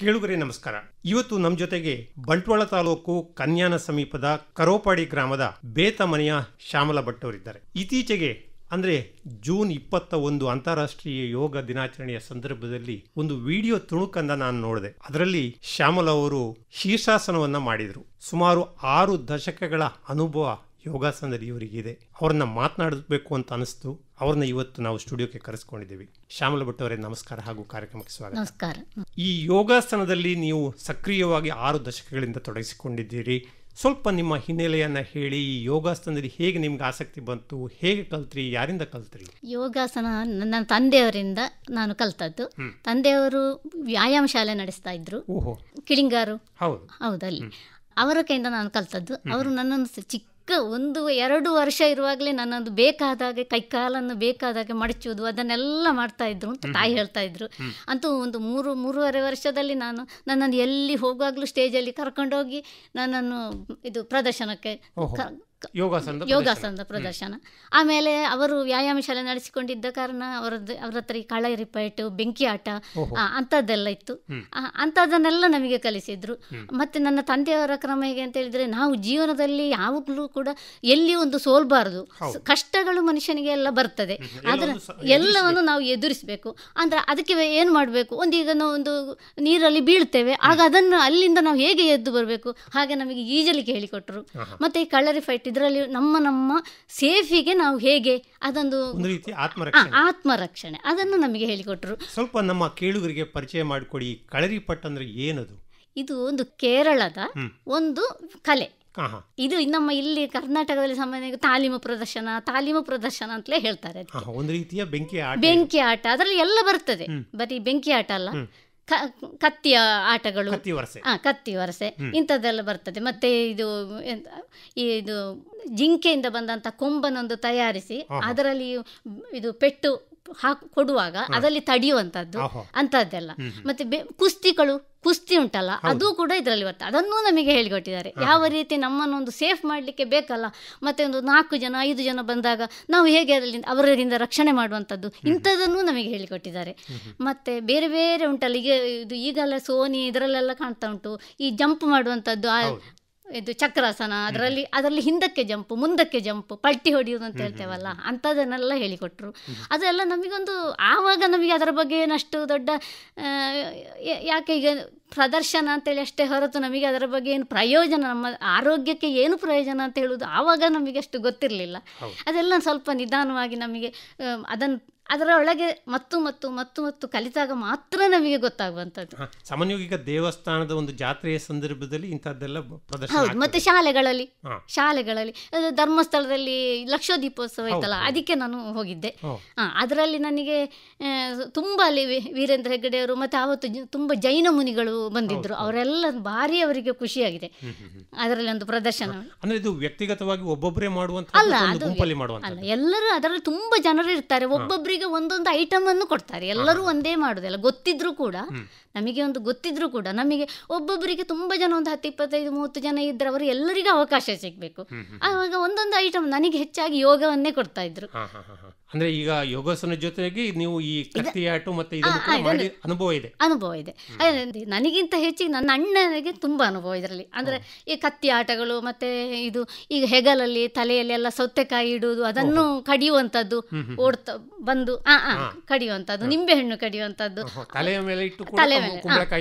ಕೇಳುಗರೆ ನಮಸ್ಕಾರ ಇವತ್ತು ನಮ್ಮ ಜೊತೆಗೆ ಬಂಟ್ವಾಳ ತಾಲೂಕು ಕನ್ಯಾನ ಸಮೀಪದ ಕರೋಪಾಡಿ ಗ್ರಾಮದ ಬೇತ ಮನೆಯ ಶ್ಯಾಮಲ ಭಟ್ ಅವರಿದ್ದಾರೆ ಇತ್ತೀಚೆಗೆ ಅಂದರೆ ಜೂನ್ ಇಪ್ಪತ್ತ ಒಂದು ಅಂತಾರಾಷ್ಟ್ರೀಯ ಯೋಗ ದಿನಾಚರಣೆಯ ಸಂದರ್ಭದಲ್ಲಿ ಒಂದು ವಿಡಿಯೋ ತುಣುಕನ್ನ ನಾನು ನೋಡಿದೆ ಅದರಲ್ಲಿ ಶ್ಯಾಮಲ ಅವರು ಶೀರ್ಷಾಸನವನ್ನ ಮಾಡಿದರು ಸುಮಾರು ಆರು ದಶಕಗಳ ಅನುಭವ ಯೋಗಾಸನದಲ್ಲಿ ಇವರಿಗಿದೆ ಅವ್ರನ್ನ ಮಾತನಾಡಬೇಕು ಅಂತ ಅನಿಸ್ತು ಅವ್ರನ್ನ ಇವತ್ತು ನಾವು ಸ್ಟುಡಿಯೋಕ್ಕೆ ಕರೆಸ್ಕೊಂಡಿದ್ದೀವಿ ಶ್ಯಾಮಲ ಭಟ್ ಅವರೇ ನಮಸ್ಕಾರ ಹಾಗೂ ಕಾರ್ಯಕ್ರಮಕ್ಕೆ ಸ್ವಾಗತ ನಮಸ್ಕಾರ ಈ ಯೋಗಾಸನದಲ್ಲಿ ನೀವು ಸಕ್ರಿಯವಾಗಿ ಆರು ದಶಕಗಳಿಂದ ತೊಡಗಿಸಿಕೊಂಡಿದ್ದೀರಿ ಸ್ವಲ್ಪ ನಿಮ್ಮ ಹಿನ್ನೆಲೆಯನ್ನ ಹೇಳಿ ಈ ಯೋಗಾಸನದಲ್ಲಿ ಹೇಗೆ ನಿಮ್ಗೆ ಆಸಕ್ತಿ ಬಂತು ಹೇಗೆ ಕಲ್ತ್ರಿ ಯಾರಿಂದ ಕಲ್ತ್ರಿ ಯೋಗಾಸನ ನನ್ನ ತಂದೆಯವರಿಂದ ನಾನು ಕಲ್ತದ್ದು ತಂದೆಯವರು ವ್ಯಾಯಾಮ ಶಾಲೆ ನಡೆಸ್ತಾ ಇದ್ರು ಕಿಳಿಂಗಾರು ಹೌದು ಹೌದು ಅಲ್ಲಿ ಅವರ ಕೈಯಿಂದ ನಾನು ಕಲ್ತದ್ದು ಅವರು ನನ್ನನ್ನು ಚಿಕ್ಕ ಚಿಕ್ಕ ಒಂದು ಎರಡು ವರ್ಷ ಇರುವಾಗಲೇ ನನ್ನದು ಬೇಕಾದಾಗೆ ಕೈಕಾಲನ್ನು ಬೇಕಾದಾಗೆ ಮಡಚುವುದು ಅದನ್ನೆಲ್ಲ ಮಾಡ್ತಾ ಇದ್ರು ಅಂತ ತಾಯಿ ಹೇಳ್ತಾ ಇದ್ರು ಅಂತೂ ಒಂದು ಮೂರು ಮೂರುವರೆ ವರ್ಷದಲ್ಲಿ ನಾನು ನನ್ನನ್ನು ಎಲ್ಲಿ ಹೋಗುವಾಗಲೂ ಸ್ಟೇಜಲ್ಲಿ ಕರ್ಕೊಂಡೋಗಿ ನನ್ನನ್ನು ಇದು ಪ್ರದರ್ಶನಕ್ಕೆ ಯೋಗಾಸನದ ಪ್ರದರ್ಶನ ಆಮೇಲೆ ಅವರು ವ್ಯಾಯಾಮ ಶಾಲೆ ನಡೆಸಿಕೊಂಡಿದ್ದ ಕಾರಣ ಅವರದ್ದು ಅವರ ಹತ್ರ ಈ ಕಳೆ ರಿಪೈಟು ಬೆಂಕಿ ಆಟ ಅಂಥದ್ದೆಲ್ಲ ಇತ್ತು ಅಂಥದ್ದನ್ನೆಲ್ಲ ನಮಗೆ ಕಲಿಸಿದ್ರು ಮತ್ತೆ ನನ್ನ ತಂದೆಯವರ ಕ್ರಮ ಹೇಗೆ ಅಂತ ಹೇಳಿದ್ರೆ ನಾವು ಜೀವನದಲ್ಲಿ ಯಾವಾಗಲೂ ಕೂಡ ಎಲ್ಲಿ ಒಂದು ಸೋಲ್ಬಾರದು ಕಷ್ಟಗಳು ಮನುಷ್ಯನಿಗೆ ಎಲ್ಲ ಬರ್ತದೆ ಆದ್ರೆ ಎಲ್ಲವನ್ನು ನಾವು ಎದುರಿಸಬೇಕು ಅಂದ್ರೆ ಅದಕ್ಕೆ ಏನು ಮಾಡಬೇಕು ಒಂದೀಗ ನಾವು ಒಂದು ನೀರಲ್ಲಿ ಬೀಳ್ತೇವೆ ಆಗ ಅದನ್ನು ಅಲ್ಲಿಂದ ನಾವು ಹೇಗೆ ಎದ್ದು ಬರಬೇಕು ಹಾಗೆ ನಮಗೆ ಈಜಲಿಕ್ಕೆ ಹೇಳಿಕೊಟ್ರು ಮತ್ತೆ ಈ ಕಳ್ಳರಿ ಫೈಟ್ ಇದರಲ್ಲಿ ನಮ್ಮ ನಮ್ಮ ಸೇಫಿಗೆ ನಾವು ಹೇಗೆ ಅದೊಂದು ಆತ್ಮರಕ್ಷಣೆ ಅದನ್ನು ನಮಗೆ ಹೇಳಿಕೊಟ್ರು ಸ್ವಲ್ಪ ನಮ್ಮ ಕೇಳುಗರಿಗೆ ಪರಿಚಯ ಮಾಡಿಕೊಡಿ ಕಳರಿ ಅಂದ್ರೆ ಏನದು ಇದು ಒಂದು ಕೇರಳದ ಒಂದು ಕಲೆ ಇದು ನಮ್ಮ ಇಲ್ಲಿ ಕರ್ನಾಟಕದಲ್ಲಿ ಸಾಮಾನ್ಯ ತಾಲೀಮ ಪ್ರದರ್ಶನ ತಾಲೀಮ ಪ್ರದರ್ಶನ ಅಂತಲೇ ಹೇಳ್ತಾರೆ ಒಂದು ರೀತಿಯ ಬೆಂಕಿ ಆಟ ಬೆಂಕಿ ಆಟ ಅದರಲ್ಲಿ ಎಲ್ಲ ಬರ್ತದೆ ಬರೀ ಬೆಂಕಿ ಆಟ ಅಲ್ಲ ಕತ್ತಿಯ ಆಟಗಳು ಕತ್ತಿ ವರಸೆ ಇಂಥದ್ದೆಲ್ಲ ಬರ್ತದೆ ಮತ್ತೆ ಇದು ಇದು ಜಿಂಕೆಯಿಂದ ಬಂದಂಥ ಕೊಂಬನೊಂದು ತಯಾರಿಸಿ ಅದರಲ್ಲಿ ಇದು ಪೆಟ್ಟು ಹಾಕಿ ಕೊಡುವಾಗ ಅದರಲ್ಲಿ ತಡೆಯುವಂಥದ್ದು ಅಂತದ್ದೆಲ್ಲ ಮತ್ತೆ ಕುಸ್ತಿಗಳು ಕುಸ್ತಿ ಉಂಟಲ್ಲ ಅದು ಕೂಡ ಇದರಲ್ಲಿ ಬರ್ತದೆ ಅದನ್ನೂ ನಮಗೆ ಹೇಳಿಕೊಟ್ಟಿದ್ದಾರೆ ಯಾವ ರೀತಿ ಒಂದು ಸೇಫ್ ಮಾಡಲಿಕ್ಕೆ ಬೇಕಲ್ಲ ಮತ್ತೆ ಒಂದು ನಾಲ್ಕು ಜನ ಐದು ಜನ ಬಂದಾಗ ನಾವು ಹೇಗೆ ಅದ್ರಲ್ಲಿ ಅವರಿಂದ ರಕ್ಷಣೆ ಮಾಡುವಂಥದ್ದು ಇಂಥದ್ದನ್ನು ನಮಗೆ ಹೇಳಿಕೊಟ್ಟಿದ್ದಾರೆ ಮತ್ತೆ ಬೇರೆ ಬೇರೆ ಉಂಟಲ್ಲ ಈಗ ಇದು ಈಗೆಲ್ಲ ಸೋನಿ ಇದರಲ್ಲೆಲ್ಲ ಕಾಣ್ತಾ ಉಂಟು ಈ ಜಂಪ್ ಮಾಡುವಂಥದ್ದು ಇದು ಚಕ್ರಾಸನ ಅದರಲ್ಲಿ ಅದರಲ್ಲಿ ಹಿಂದಕ್ಕೆ ಜಂಪು ಮುಂದಕ್ಕೆ ಜಂಪು ಪಲ್ಟಿ ಹೊಡೆಯೋದು ಅಂತ ಹೇಳ್ತೇವಲ್ಲ ಅಂಥದನ್ನೆಲ್ಲ ಹೇಳಿಕೊಟ್ರು ಅದೆಲ್ಲ ನಮಗೊಂದು ಆವಾಗ ನಮಗೆ ಅದರ ಬಗ್ಗೆ ಏನಷ್ಟು ದೊಡ್ಡ ಯಾಕೆ ಈಗ ಪ್ರದರ್ಶನ ಅಂತೇಳಿ ಅಷ್ಟೇ ಹೊರತು ನಮಗೆ ಅದರ ಬಗ್ಗೆ ಏನು ಪ್ರಯೋಜನ ನಮ್ಮ ಆರೋಗ್ಯಕ್ಕೆ ಏನು ಪ್ರಯೋಜನ ಅಂತ ಹೇಳುವುದು ಆವಾಗ ನಮಗೆ ಅಷ್ಟು ಗೊತ್ತಿರಲಿಲ್ಲ ಅದೆಲ್ಲ ಸ್ವಲ್ಪ ನಿಧಾನವಾಗಿ ನಮಗೆ ಅದನ್ನು ಅದರ ಒಳಗೆ ಮತ್ತು ಮತ್ತು ಮತ್ತು ಮತ್ತು ಕಲಿತಾಗ ಮಾತ್ರ ನಮಗೆ ಗೊತ್ತಾಗುವಂಥದ್ದು ಸಾಮಾನ್ಯವಾಗಿ ದೇವಸ್ಥಾನದ ಒಂದು ಜಾತ್ರೆಯ ಸಂದರ್ಭದಲ್ಲಿ ಇಂಥದ್ದೆಲ್ಲ ಮತ್ತೆ ಶಾಲೆಗಳಲ್ಲಿ ಶಾಲೆಗಳಲ್ಲಿ ಧರ್ಮಸ್ಥಳದಲ್ಲಿ ಲಕ್ಷ ದೀಪೋತ್ಸವ ಇತ್ತಲ್ಲ ಅದಕ್ಕೆ ನಾನು ಹೋಗಿದ್ದೆ ಅದರಲ್ಲಿ ನನಗೆ ತುಂಬ ಅಲ್ಲಿ ವೀರೇಂದ್ರ ಹೆಗ್ಗಡೆಯವರು ಮತ್ತೆ ಆವತ್ತು ತುಂಬ ಜೈನ ಮುನಿಗಳು ಬಂದಿದ್ರು ಅವರೆಲ್ಲ ಭಾರಿ ಅವರಿಗೆ ಖುಷಿಯಾಗಿದೆ ಅದರಲ್ಲಿ ಒಂದು ಪ್ರದರ್ಶನ ಅಂದ್ರೆ ಇದು ವ್ಯಕ್ತಿಗತವಾಗಿ ಒಬ್ಬೊಬ್ಬರೇ ಮಾಡುವಂತ ಅಲ್ಲ ಅಲ್ಲ ಎಲ್ಲರೂ ಅದರಲ್ಲಿ ತುಂಬಾ ಜನರು ಇರ್ತಾರೆ ಒಬ್ಬೊಬ್ಬರಿಗೆ ಒಬ್ಬೊಬ್ಬರಿಗೆ ಒಂದೊಂದು ಅನ್ನು ಕೊಡ್ತಾರೆ ಎಲ್ಲರೂ ಒಂದೇ ಮಾಡುದಿಲ್ಲ ಗೊತ್ತಿದ್ರೂ ಕೂಡ ನಮಗೆ ಒಂದು ಗೊತ್ತಿದ್ರೂ ಕೂಡ ನಮಗೆ ಒಬ್ಬೊಬ್ಬರಿಗೆ ತುಂಬಾ ಜನ ಒಂದು ಹತ್ತು ಇಪ್ಪತ್ತೈದು ಮೂವತ್ತು ಜನ ಇದ್ರೆ ಅವರು ಎಲ್ಲರಿಗೂ ಅವಕಾಶ ಸಿಗ್ಬೇಕು ಆವಾಗ ಒಂದೊಂದು ಐಟಮ್ ನನಗೆ ಹೆಚ್ಚಾಗಿ ಯೋಗವನ್ನೇ ಕೊಡ್ತಾ ಇದ್ರು ಅಂದ್ರೆ ಈಗ ಯೋಗಾಸನ ಜೊತೆಗೆ ನೀವು ಈ ಕತ್ತಿಯಾಟು ಮತ್ತೆ ಅನುಭವ ಇದೆ ಅನುಭವ ಇದೆ ನನಗಿಂತ ಹೆಚ್ಚಿಗೆ ನನ್ನ ಅಣ್ಣನಿಗೆ ತುಂಬಾ ಅನುಭವ ಇದರಲ್ಲಿ ಅಂದ್ರೆ ಈ ಕತ್ತಿ ಆಟಗಳು ಮತ್ತೆ ಇದು ಈಗ ಹೆಗಲಲ್ಲಿ ತಲೆಯಲ್ಲಿ ಎಲ್ಲ ಸೌತೆಕಾಯಿ ಇಡುವುದು ಅದನ್ನು ಕಡಿಯುವಂತದ್ದು ಓಡ್ತಾ ಬಂದು ಆ ಕಡಿಯುವಂತದ್ದು ನಿಂಬೆ ಹಣ್ಣು ಕಡಿಯುವಂತದ್ದು ತಲೆಯ ಮೇಲೆ ಇಟ್ಟು ತಲೆ